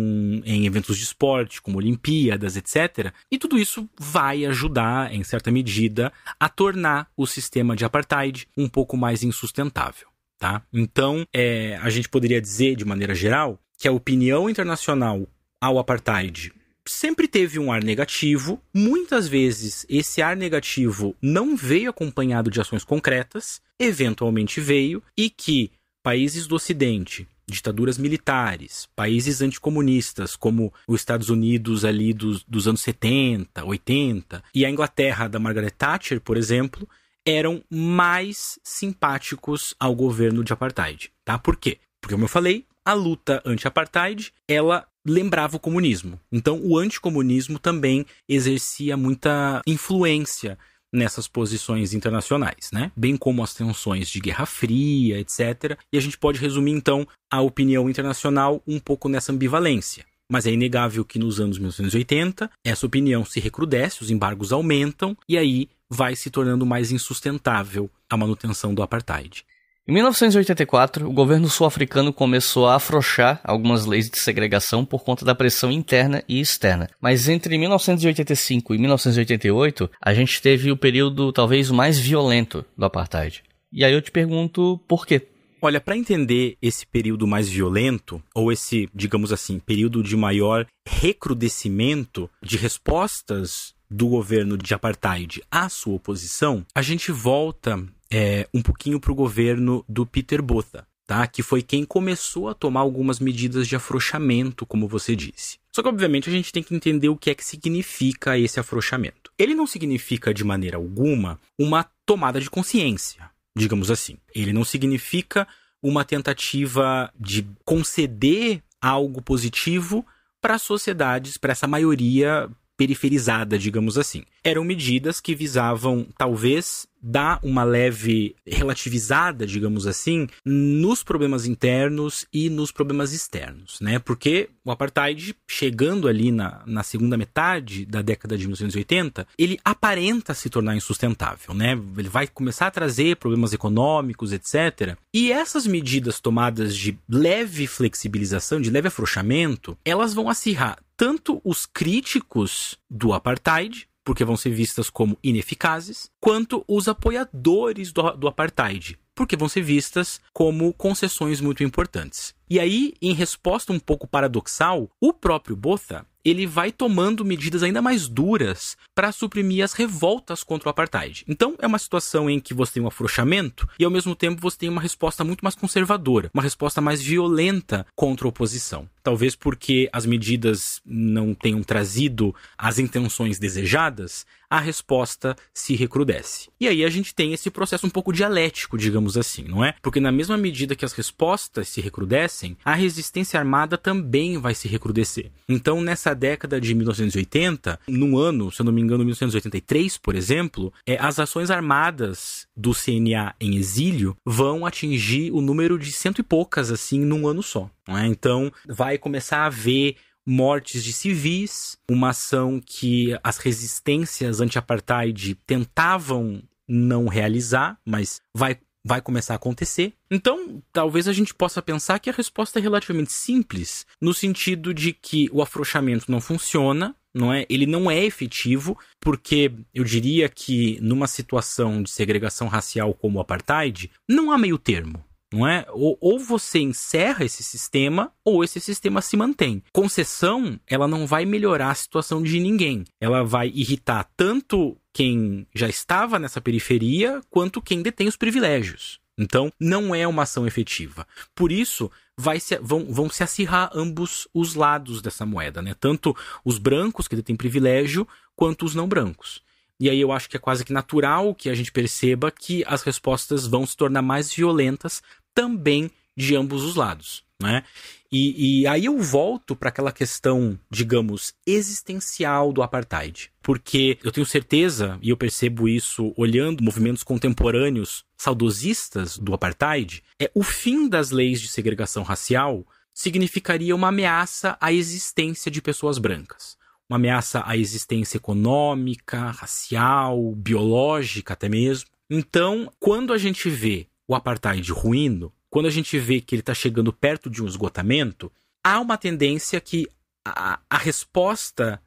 em eventos de esporte, como Olimpíadas, etc. E tudo isso vai ajudar, em certa medida, a tornar o sistema de apartheid um pouco mais insustentável. Tá? Então, é, a gente poderia dizer, de maneira geral, que a opinião internacional ao apartheid sempre teve um ar negativo. Muitas vezes esse ar negativo não veio acompanhado de ações concretas, eventualmente veio, e que países do Ocidente ditaduras militares, países anticomunistas, como os Estados Unidos ali dos, dos anos 70, 80, e a Inglaterra da Margaret Thatcher, por exemplo, eram mais simpáticos ao governo de apartheid, tá? Por quê? Porque como eu falei, a luta anti-apartheid, ela lembrava o comunismo. Então, o anticomunismo também exercia muita influência nessas posições internacionais, né? Bem como as tensões de Guerra Fria, etc. E a gente pode resumir então a opinião internacional um pouco nessa ambivalência. Mas é inegável que nos anos 1980 essa opinião se recrudesce, os embargos aumentam e aí vai se tornando mais insustentável a manutenção do apartheid. Em 1984, o governo sul-africano começou a afrouxar algumas leis de segregação por conta da pressão interna e externa. Mas entre 1985 e 1988, a gente teve o período talvez mais violento do apartheid. E aí eu te pergunto por quê? Olha, para entender esse período mais violento, ou esse, digamos assim, período de maior recrudescimento de respostas do governo de apartheid à sua oposição, a gente volta é, um pouquinho para o governo do Peter Botha, tá? que foi quem começou a tomar algumas medidas de afrouxamento, como você disse. Só que, obviamente, a gente tem que entender o que é que significa esse afrouxamento. Ele não significa, de maneira alguma, uma tomada de consciência, digamos assim. Ele não significa uma tentativa de conceder algo positivo para as sociedades, para essa maioria periferizada, digamos assim. Eram medidas que visavam, talvez, dar uma leve relativizada, digamos assim, nos problemas internos e nos problemas externos, né? Porque o apartheid, chegando ali na, na segunda metade da década de 1980, ele aparenta se tornar insustentável, né? Ele vai começar a trazer problemas econômicos, etc. E essas medidas tomadas de leve flexibilização, de leve afrouxamento, elas vão acirrar tanto os críticos do apartheid, porque vão ser vistas como ineficazes, quanto os apoiadores do, do apartheid, porque vão ser vistas como concessões muito importantes. E aí, em resposta um pouco paradoxal, o próprio Botha ele vai tomando medidas ainda mais duras para suprimir as revoltas contra o apartheid. Então, é uma situação em que você tem um afrouxamento e, ao mesmo tempo, você tem uma resposta muito mais conservadora, uma resposta mais violenta contra a oposição. Talvez porque as medidas não tenham trazido as intenções desejadas, a resposta se recrudesce. E aí a gente tem esse processo um pouco dialético, digamos assim, não é? Porque na mesma medida que as respostas se recrudescem, a resistência armada também vai se recrudescer. Então, nessa década de 1980, num ano, se eu não me engano, 1983, por exemplo, é, as ações armadas do CNA em exílio vão atingir o número de cento e poucas, assim, num ano só. É? Então, vai começar a haver mortes de civis, uma ação que as resistências anti-apartheid tentavam não realizar, mas vai, vai começar a acontecer. Então, talvez a gente possa pensar que a resposta é relativamente simples, no sentido de que o afrouxamento não funciona, não é? Ele não é efetivo, porque eu diria que numa situação de segregação racial como o apartheid, não há meio termo não é? Ou, ou, você encerra esse sistema ou esse sistema se mantém. Concessão, ela não vai melhorar a situação de ninguém. Ela vai irritar tanto quem já estava nessa periferia quanto quem detém os privilégios. Então, não é uma ação efetiva. Por isso, se, vão, vão, se acirrar ambos os lados dessa moeda, né? Tanto os brancos que detêm privilégio quanto os não brancos. E aí eu acho que é quase que natural que a gente perceba que as respostas vão se tornar mais violentas também de ambos os lados, né? E, e aí eu volto para aquela questão, digamos, existencial do apartheid, porque eu tenho certeza e eu percebo isso olhando movimentos contemporâneos saudosistas do apartheid, é o fim das leis de segregação racial significaria uma ameaça à existência de pessoas brancas uma ameaça à existência econômica, racial, biológica até mesmo. Então, quando a gente vê o apartheid ruindo, quando a gente vê que ele está chegando perto de um esgotamento, há uma tendência que a, a resposta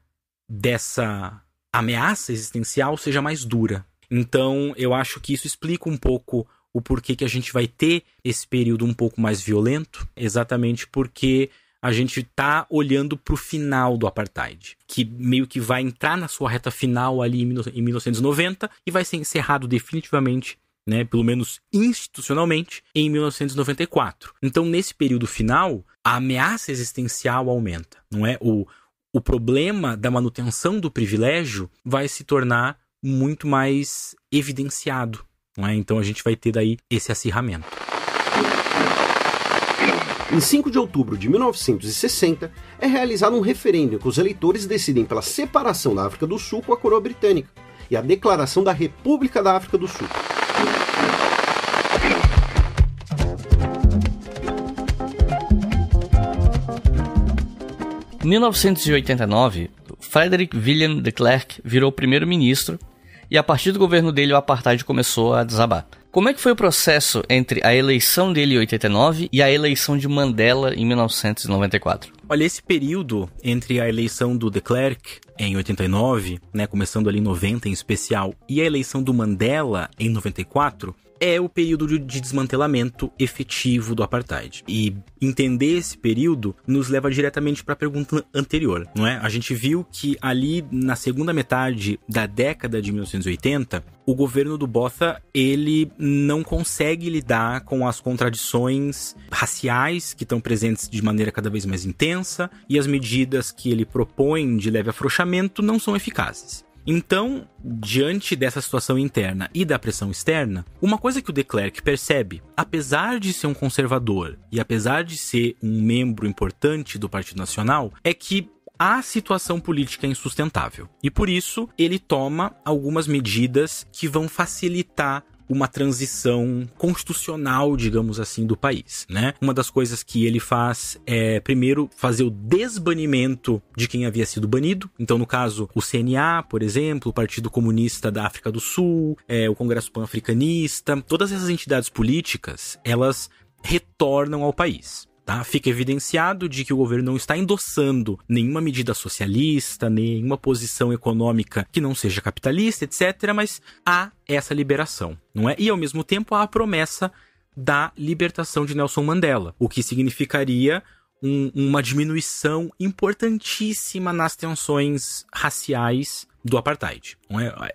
dessa ameaça existencial seja mais dura. Então, eu acho que isso explica um pouco o porquê que a gente vai ter esse período um pouco mais violento, exatamente porque a gente está olhando para o final do apartheid, que meio que vai entrar na sua reta final ali em 1990 e vai ser encerrado definitivamente né, pelo menos institucionalmente, em 1994. Então, nesse período final, a ameaça existencial aumenta, não é? O, o problema da manutenção do privilégio vai se tornar muito mais evidenciado, não é? Então, a gente vai ter daí esse acirramento. Em 5 de outubro de 1960, é realizado um referendo em que os eleitores decidem pela separação da África do Sul com a coroa britânica e a declaração da República da África do Sul. Em 1989, Frederick William de Klerk virou primeiro-ministro e a partir do governo dele o apartheid começou a desabar. Como é que foi o processo entre a eleição dele em 89 e a eleição de Mandela em 1994? Olha, esse período entre a eleição do de Klerk em 89, né, começando ali em 90 em especial, e a eleição do Mandela em 94, é o período de desmantelamento efetivo do apartheid. E entender esse período nos leva diretamente para a pergunta anterior, não é? A gente viu que ali na segunda metade da década de 1980, o governo do Botha, ele não consegue lidar com as contradições raciais que estão presentes de maneira cada vez mais intensa e as medidas que ele propõe de leve afrouxamento não são eficazes. Então, diante dessa situação interna e da pressão externa, uma coisa que o de Klerk percebe, apesar de ser um conservador e apesar de ser um membro importante do Partido Nacional, é que a situação política é insustentável. E por isso, ele toma algumas medidas que vão facilitar uma transição constitucional, digamos assim, do país, né? Uma das coisas que ele faz é, primeiro, fazer o desbanimento de quem havia sido banido. Então, no caso, o CNA, por exemplo, o Partido Comunista da África do Sul, é, o Congresso Pan-Africanista, todas essas entidades políticas, elas retornam ao país. Tá? Fica evidenciado de que o governo não está endossando nenhuma medida socialista, nenhuma posição econômica que não seja capitalista, etc. Mas há essa liberação, não é? E ao mesmo tempo há a promessa da libertação de Nelson Mandela, o que significaria um, uma diminuição importantíssima nas tensões raciais do apartheid.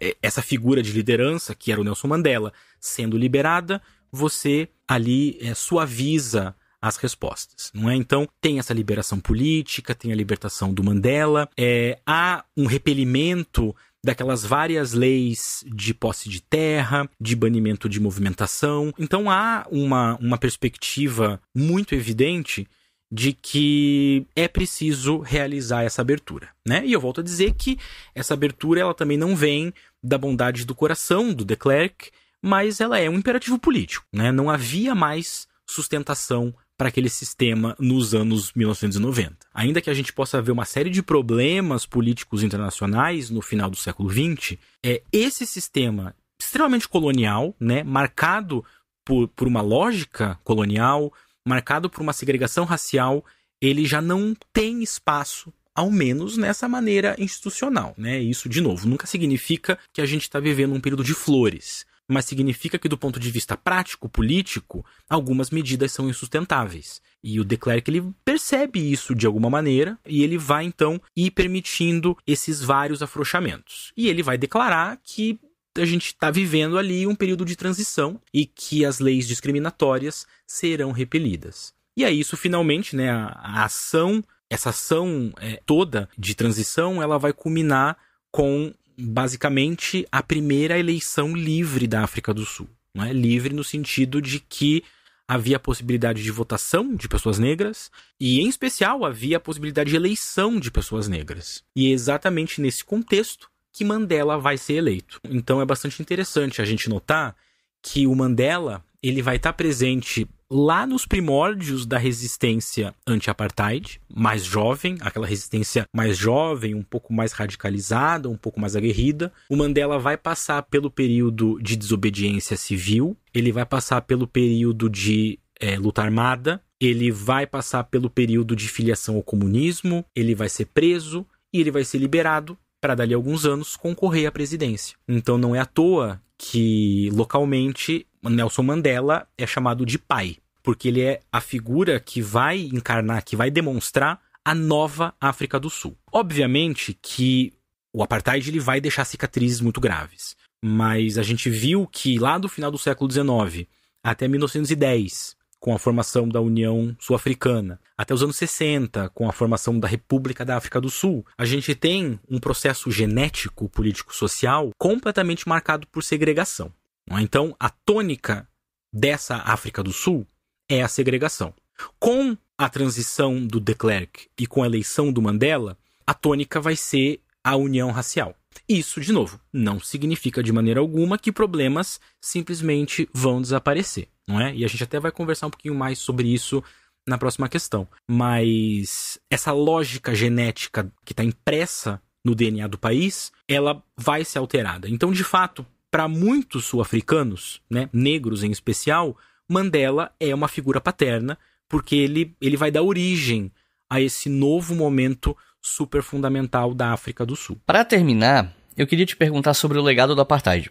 É? é? Essa figura de liderança, que era o Nelson Mandela, sendo liberada, você ali é, suaviza as respostas, não é? Então, tem essa liberação política, tem a libertação do Mandela, é, há um repelimento daquelas várias leis de posse de terra, de banimento de movimentação. Então, há uma, uma perspectiva muito evidente de que é preciso realizar essa abertura, né? E eu volto a dizer que essa abertura ela também não vem da bondade do coração do de Klerk, mas ela é um imperativo político, né? Não havia mais sustentação para aquele sistema nos anos 1990. Ainda que a gente possa ver uma série de problemas políticos internacionais no final do século XX, é esse sistema extremamente colonial, né, marcado por, por uma lógica colonial, marcado por uma segregação racial, ele já não tem espaço ao menos nessa maneira institucional, né? Isso de novo nunca significa que a gente está vivendo um período de flores, mas significa que, do ponto de vista prático, político, algumas medidas são insustentáveis. E o de Klerk ele percebe isso de alguma maneira e ele vai então ir permitindo esses vários afrouxamentos. E ele vai declarar que a gente está vivendo ali um período de transição e que as leis discriminatórias serão repelidas. E aí isso finalmente, né, a, a ação, essa ação é, toda de transição, ela vai culminar com basicamente a primeira eleição livre da África do Sul. é Livre no sentido de que havia a possibilidade de votação de pessoas negras e, em especial, havia a possibilidade de eleição de pessoas negras. E é exatamente nesse contexto que Mandela vai ser eleito. Então é bastante interessante a gente notar que o Mandela ele vai estar presente lá nos primórdios da resistência anti-apartheid, mais jovem, aquela resistência mais jovem, um pouco mais radicalizada, um pouco mais aguerrida, o Mandela vai passar pelo período de desobediência civil, ele vai passar pelo período de é, luta armada, ele vai passar pelo período de filiação ao comunismo, ele vai ser preso e ele vai ser liberado para dali a alguns anos concorrer à presidência. Então não é à toa que localmente Nelson Mandela é chamado de pai porque ele é a figura que vai encarnar, que vai demonstrar a nova África do Sul. Obviamente que o apartheid ele vai deixar cicatrizes muito graves, mas a gente viu que lá do final do século XIX até 1910, com a formação da União Sul-Africana, até os anos 60, com a formação da República da África do Sul, a gente tem um processo genético, político-social completamente marcado por segregação. Então, a tônica dessa África do Sul é a segregação. Com a transição do de Klerk e com a eleição do Mandela, a tônica vai ser a união racial. Isso, de novo, não significa de maneira alguma que problemas simplesmente vão desaparecer, não é? E a gente até vai conversar um pouquinho mais sobre isso na próxima questão. Mas essa lógica genética que está impressa no DNA do país, ela vai ser alterada. Então, de fato, para muitos sul-africanos, né, negros em especial, Mandela é uma figura paterna, porque ele, ele vai dar origem a esse novo momento super fundamental da África do Sul. Para terminar, eu queria te perguntar sobre o legado do apartheid.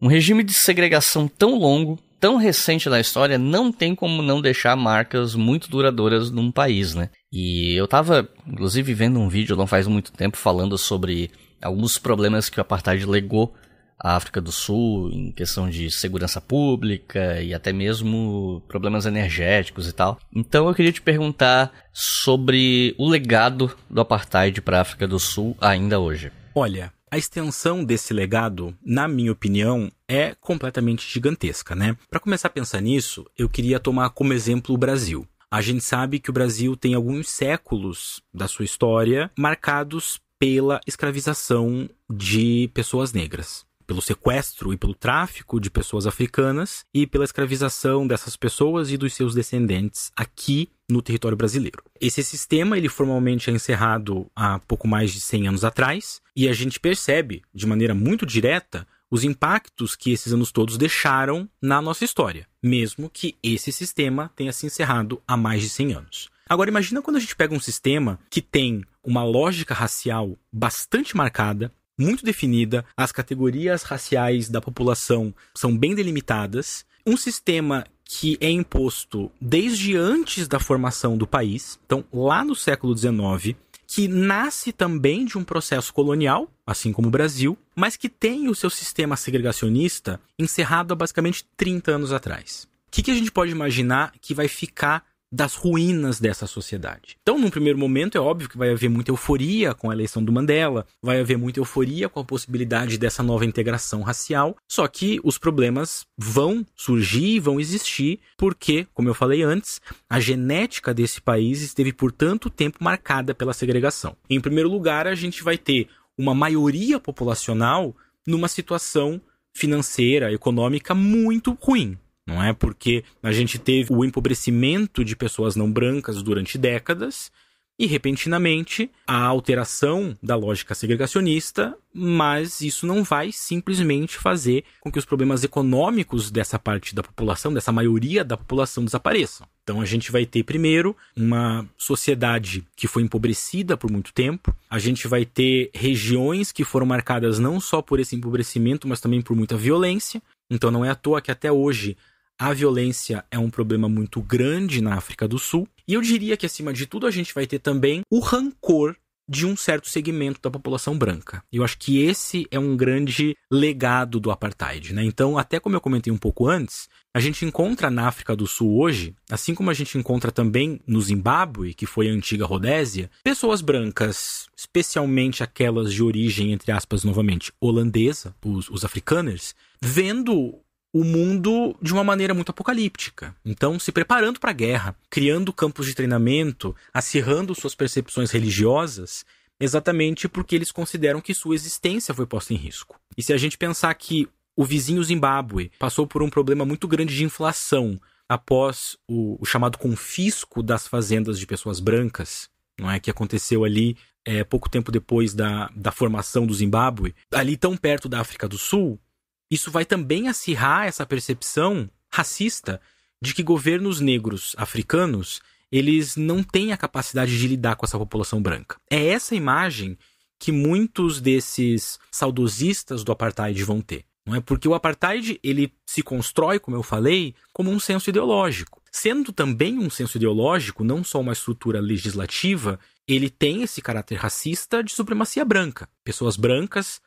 Um regime de segregação tão longo, tão recente na história, não tem como não deixar marcas muito duradouras num país, né? E eu estava, inclusive, vendo um vídeo não faz muito tempo falando sobre alguns problemas que o apartheid legou a África do Sul em questão de segurança pública e até mesmo problemas energéticos e tal. Então eu queria te perguntar sobre o legado do apartheid para a África do Sul ainda hoje. Olha, a extensão desse legado, na minha opinião, é completamente gigantesca, né? Para começar a pensar nisso, eu queria tomar como exemplo o Brasil. A gente sabe que o Brasil tem alguns séculos da sua história marcados pela escravização de pessoas negras pelo sequestro e pelo tráfico de pessoas africanas e pela escravização dessas pessoas e dos seus descendentes aqui no território brasileiro. Esse sistema ele formalmente é encerrado há pouco mais de 100 anos atrás e a gente percebe de maneira muito direta os impactos que esses anos todos deixaram na nossa história, mesmo que esse sistema tenha se encerrado há mais de 100 anos. Agora imagina quando a gente pega um sistema que tem uma lógica racial bastante marcada, muito definida, as categorias raciais da população são bem delimitadas, um sistema que é imposto desde antes da formação do país, então lá no século XIX, que nasce também de um processo colonial, assim como o Brasil, mas que tem o seu sistema segregacionista encerrado há basicamente 30 anos atrás. O que, que a gente pode imaginar que vai ficar das ruínas dessa sociedade. Então, num primeiro momento, é óbvio que vai haver muita euforia com a eleição do Mandela, vai haver muita euforia com a possibilidade dessa nova integração racial, só que os problemas vão surgir, vão existir, porque, como eu falei antes, a genética desse país esteve por tanto tempo marcada pela segregação. Em primeiro lugar, a gente vai ter uma maioria populacional numa situação financeira, econômica muito ruim não é? Porque a gente teve o empobrecimento de pessoas não brancas durante décadas e repentinamente a alteração da lógica segregacionista, mas isso não vai simplesmente fazer com que os problemas econômicos dessa parte da população, dessa maioria da população desapareçam. Então a gente vai ter primeiro uma sociedade que foi empobrecida por muito tempo, a gente vai ter regiões que foram marcadas não só por esse empobrecimento, mas também por muita violência. Então não é à toa que até hoje a violência é um problema muito grande na África do Sul. E eu diria que, acima de tudo, a gente vai ter também o rancor de um certo segmento da população branca. Eu acho que esse é um grande legado do apartheid, né? Então, até como eu comentei um pouco antes, a gente encontra na África do Sul hoje, assim como a gente encontra também no Zimbábue, que foi a antiga Rodésia, pessoas brancas, especialmente aquelas de origem entre aspas novamente holandesa, os, os afrikaners, vendo o mundo de uma maneira muito apocalíptica. Então, se preparando para a guerra, criando campos de treinamento, acirrando suas percepções religiosas, exatamente porque eles consideram que sua existência foi posta em risco. E se a gente pensar que o vizinho Zimbábue passou por um problema muito grande de inflação após o, o chamado confisco das fazendas de pessoas brancas, não é que aconteceu ali é, pouco tempo depois da, da formação do Zimbábue, ali tão perto da África do Sul, isso vai também acirrar essa percepção racista de que governos negros africanos eles não têm a capacidade de lidar com essa população branca. É essa imagem que muitos desses saudosistas do apartheid vão ter. Não é porque o apartheid ele se constrói, como eu falei, como um senso ideológico. Sendo também um senso ideológico, não só uma estrutura legislativa, ele tem esse caráter racista de supremacia branca. Pessoas brancas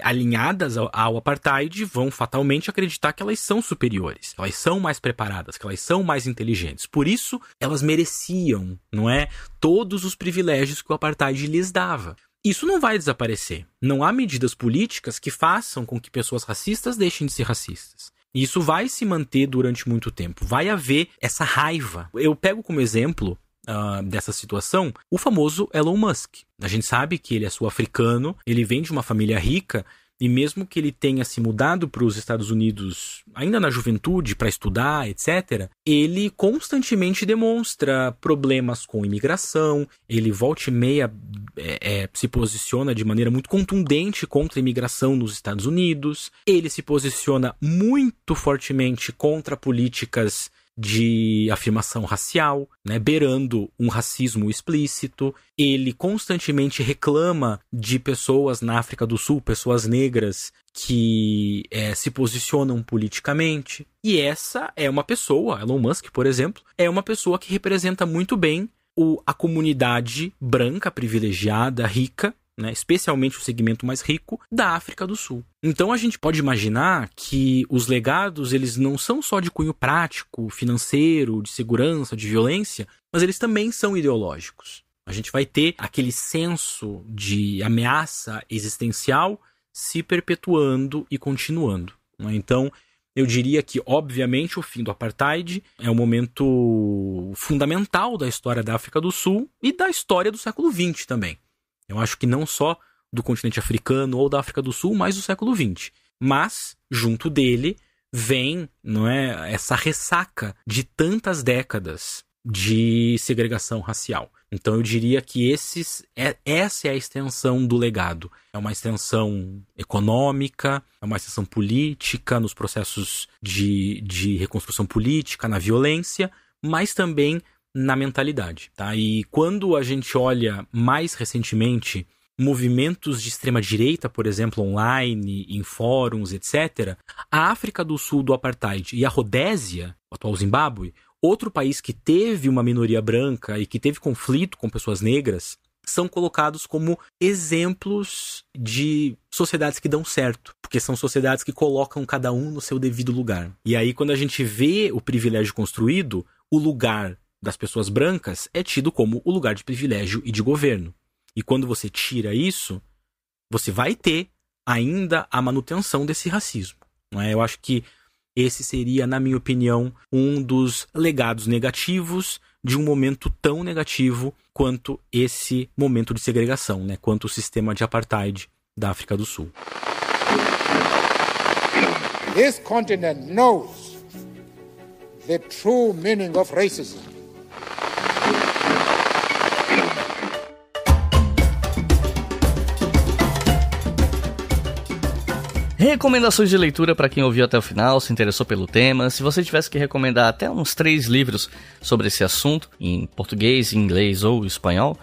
alinhadas ao, ao, apartheid vão fatalmente acreditar que elas são superiores, que elas são mais preparadas, que elas são mais inteligentes. Por isso, elas mereciam, não é, todos os privilégios que o apartheid lhes dava. Isso não vai desaparecer. Não há medidas políticas que façam com que pessoas racistas deixem de ser racistas. isso vai se manter durante muito tempo. Vai haver essa raiva. Eu pego como exemplo uh, dessa situação? O famoso Elon Musk. A gente sabe que ele é sul-africano, ele vem de uma família rica e mesmo que ele tenha se mudado para os Estados Unidos ainda na juventude para estudar, etc., ele constantemente demonstra problemas com imigração, ele volta e meia é, é, se posiciona de maneira muito contundente contra a imigração nos Estados Unidos, ele se posiciona muito fortemente contra políticas de afirmação racial, né, beirando um racismo explícito. Ele constantemente reclama de pessoas na África do Sul, pessoas negras que é, se posicionam politicamente. E essa é uma pessoa, Elon Musk, por exemplo, é uma pessoa que representa muito bem o, a comunidade branca, privilegiada, rica, né, especialmente o segmento mais rico, da África do Sul. Então a gente pode imaginar que os legados eles não são só de cunho prático, financeiro, de segurança, de violência, mas eles também são ideológicos. A gente vai ter aquele senso de ameaça existencial se perpetuando e continuando. Né? Então, eu diria que, obviamente, o fim do apartheid é um momento fundamental da história da África do Sul e da história do século XX também. Eu acho que não só do continente africano ou da África do Sul, mas do século XX. Mas, junto dele, vem não é, essa ressaca de tantas décadas de segregação racial. Então eu diria que esses, é, essa é a extensão do legado. É uma extensão econômica, é uma extensão política, nos processos de, de reconstrução política, na violência, mas também na mentalidade. Tá? E quando a gente olha mais recentemente movimentos de extrema-direita, por exemplo, online, em fóruns, etc., a África do Sul do apartheid e a Rodésia, o atual Zimbábue, outro país que teve uma minoria branca e que teve conflito com pessoas negras, são colocados como exemplos de sociedades que dão certo, porque são sociedades que colocam cada um no seu devido lugar. E aí, quando a gente vê o privilégio construído, o lugar das pessoas brancas é tido como o lugar de privilégio e de governo. E quando você tira isso, você vai ter ainda a manutenção desse racismo. é Eu acho que esse seria, na minha opinião, um dos legados negativos de um momento tão negativo quanto esse momento de segregação, né? quanto o sistema de apartheid da África do Sul. This continent knows the true meaning of racism. Recomendações de leitura para quem ouviu até o final, se interessou pelo tema. Se você tivesse que recomendar até uns três livros sobre esse assunto, em português, inglês ou espanhol,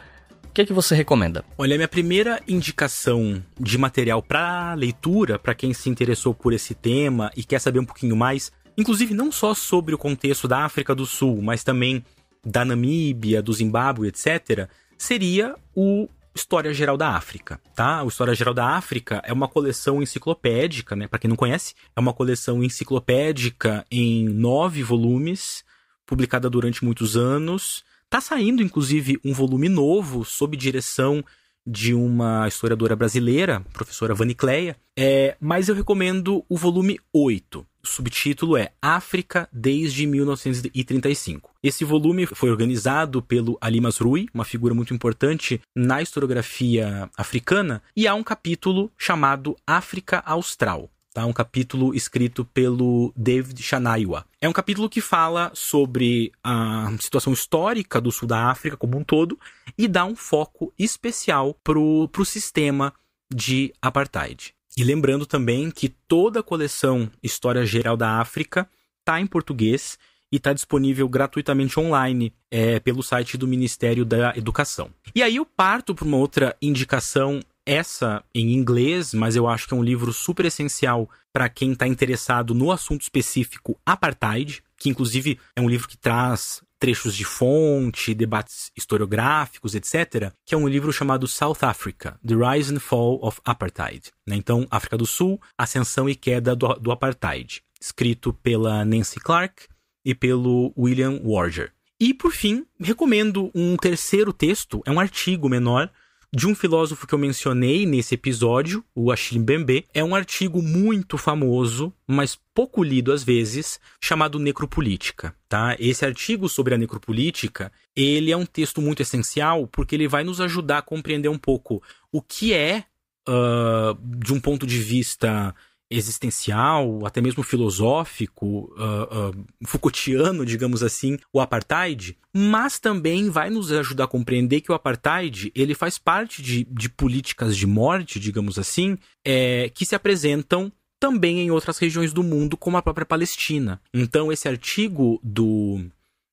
o que é que você recomenda? Olha, minha primeira indicação de material para leitura, para quem se interessou por esse tema e quer saber um pouquinho mais, inclusive não só sobre o contexto da África do Sul, mas também da Namíbia, do Zimbábue, etc., seria o História Geral da África, tá? O História Geral da África é uma coleção enciclopédica, né? Para quem não conhece, é uma coleção enciclopédica em nove volumes, publicada durante muitos anos. Tá saindo, inclusive, um volume novo sob direção de uma historiadora brasileira, professora Vanicleia, é, mas eu recomendo o volume 8. O subtítulo é África desde 1935. Esse volume foi organizado pelo Alimas Rui, uma figura muito importante na historiografia africana, e há um capítulo chamado África Austral tá? Um capítulo escrito pelo David Shanaiwa. É um capítulo que fala sobre a situação histórica do sul da África como um todo e dá um foco especial pro, pro sistema de apartheid. E lembrando também que toda a coleção História Geral da África tá em português e está disponível gratuitamente online é, pelo site do Ministério da Educação. E aí eu parto para uma outra indicação essa em inglês, mas eu acho que é um livro super essencial para quem está interessado no assunto específico apartheid, que inclusive é um livro que traz trechos de fonte, debates historiográficos, etc., que é um livro chamado South Africa: The Rise and Fall of Apartheid. Né? Então, África do Sul, Ascensão e Queda do, do Apartheid, escrito pela Nancy Clark e pelo William Warger. E por fim, recomendo um terceiro texto, é um artigo menor de um filósofo que eu mencionei nesse episódio, o Achim Bembe. É um artigo muito famoso, mas pouco lido às vezes, chamado Necropolítica. Tá? Esse artigo sobre a necropolítica, ele é um texto muito essencial porque ele vai nos ajudar a compreender um pouco o que é, uh, de um ponto de vista existencial, até mesmo filosófico, uh, uh, Foucaultiano, digamos assim, o apartheid, mas também vai nos ajudar a compreender que o apartheid ele faz parte de, de políticas de morte, digamos assim, é, que se apresentam também em outras regiões do mundo, como a própria Palestina. Então, esse artigo do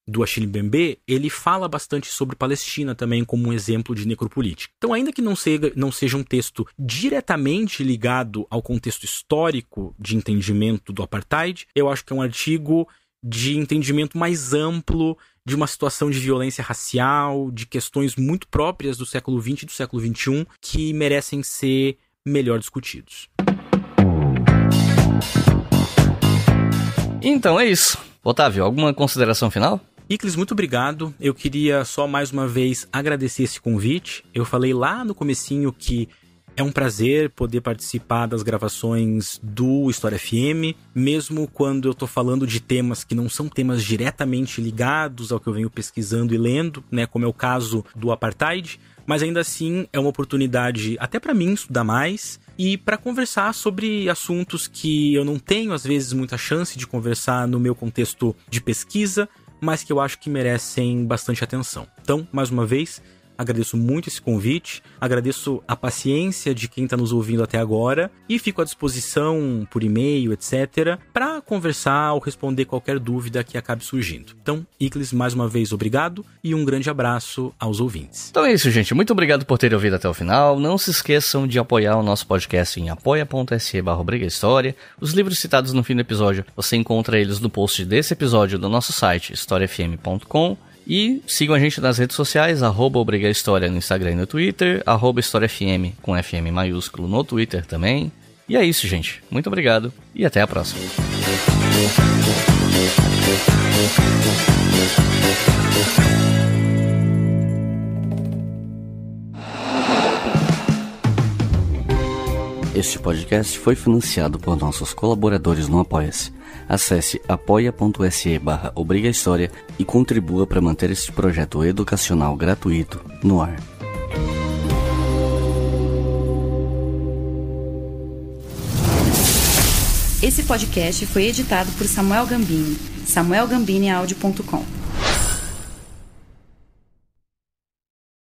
do Achille Bembe, ele fala bastante sobre Palestina também como um exemplo de necropolítica. Então, ainda que não seja, não seja um texto diretamente ligado ao contexto histórico de entendimento do apartheid, eu acho que é um artigo de entendimento mais amplo de uma situação de violência racial, de questões muito próprias do século XX e do século XXI que merecem ser melhor discutidos. Então é isso. Otávio, alguma consideração final? Iclis, muito obrigado. Eu queria só mais uma vez agradecer esse convite. Eu falei lá no comecinho que é um prazer poder participar das gravações do História FM, mesmo quando eu estou falando de temas que não são temas diretamente ligados ao que eu venho pesquisando e lendo, né, como é o caso do apartheid, mas ainda assim é uma oportunidade até para mim estudar mais e para conversar sobre assuntos que eu não tenho às vezes muita chance de conversar no meu contexto de pesquisa mas que eu acho que merecem bastante atenção. Então, mais uma vez, Agradeço muito esse convite, agradeço a paciência de quem está nos ouvindo até agora e fico à disposição por e-mail, etc., para conversar ou responder qualquer dúvida que acabe surgindo. Então, Iclis, mais uma vez, obrigado e um grande abraço aos ouvintes. Então é isso, gente. Muito obrigado por terem ouvido até o final. Não se esqueçam de apoiar o nosso podcast em apoia.se história. Os livros citados no fim do episódio, você encontra eles no post desse episódio do nosso site, historiafm.com e sigam a gente nas redes sociais, arroba Obriga História no Instagram e no Twitter, arroba História FM com FM maiúsculo no Twitter também. E é isso, gente. Muito obrigado e até a próxima. Este podcast foi financiado por nossos colaboradores no Apoia-se Acesse apoia.se barra Obriga História e contribua para manter este projeto educacional gratuito no ar. Esse podcast foi editado por Samuel Gambini, samuelgambiniaudio.com.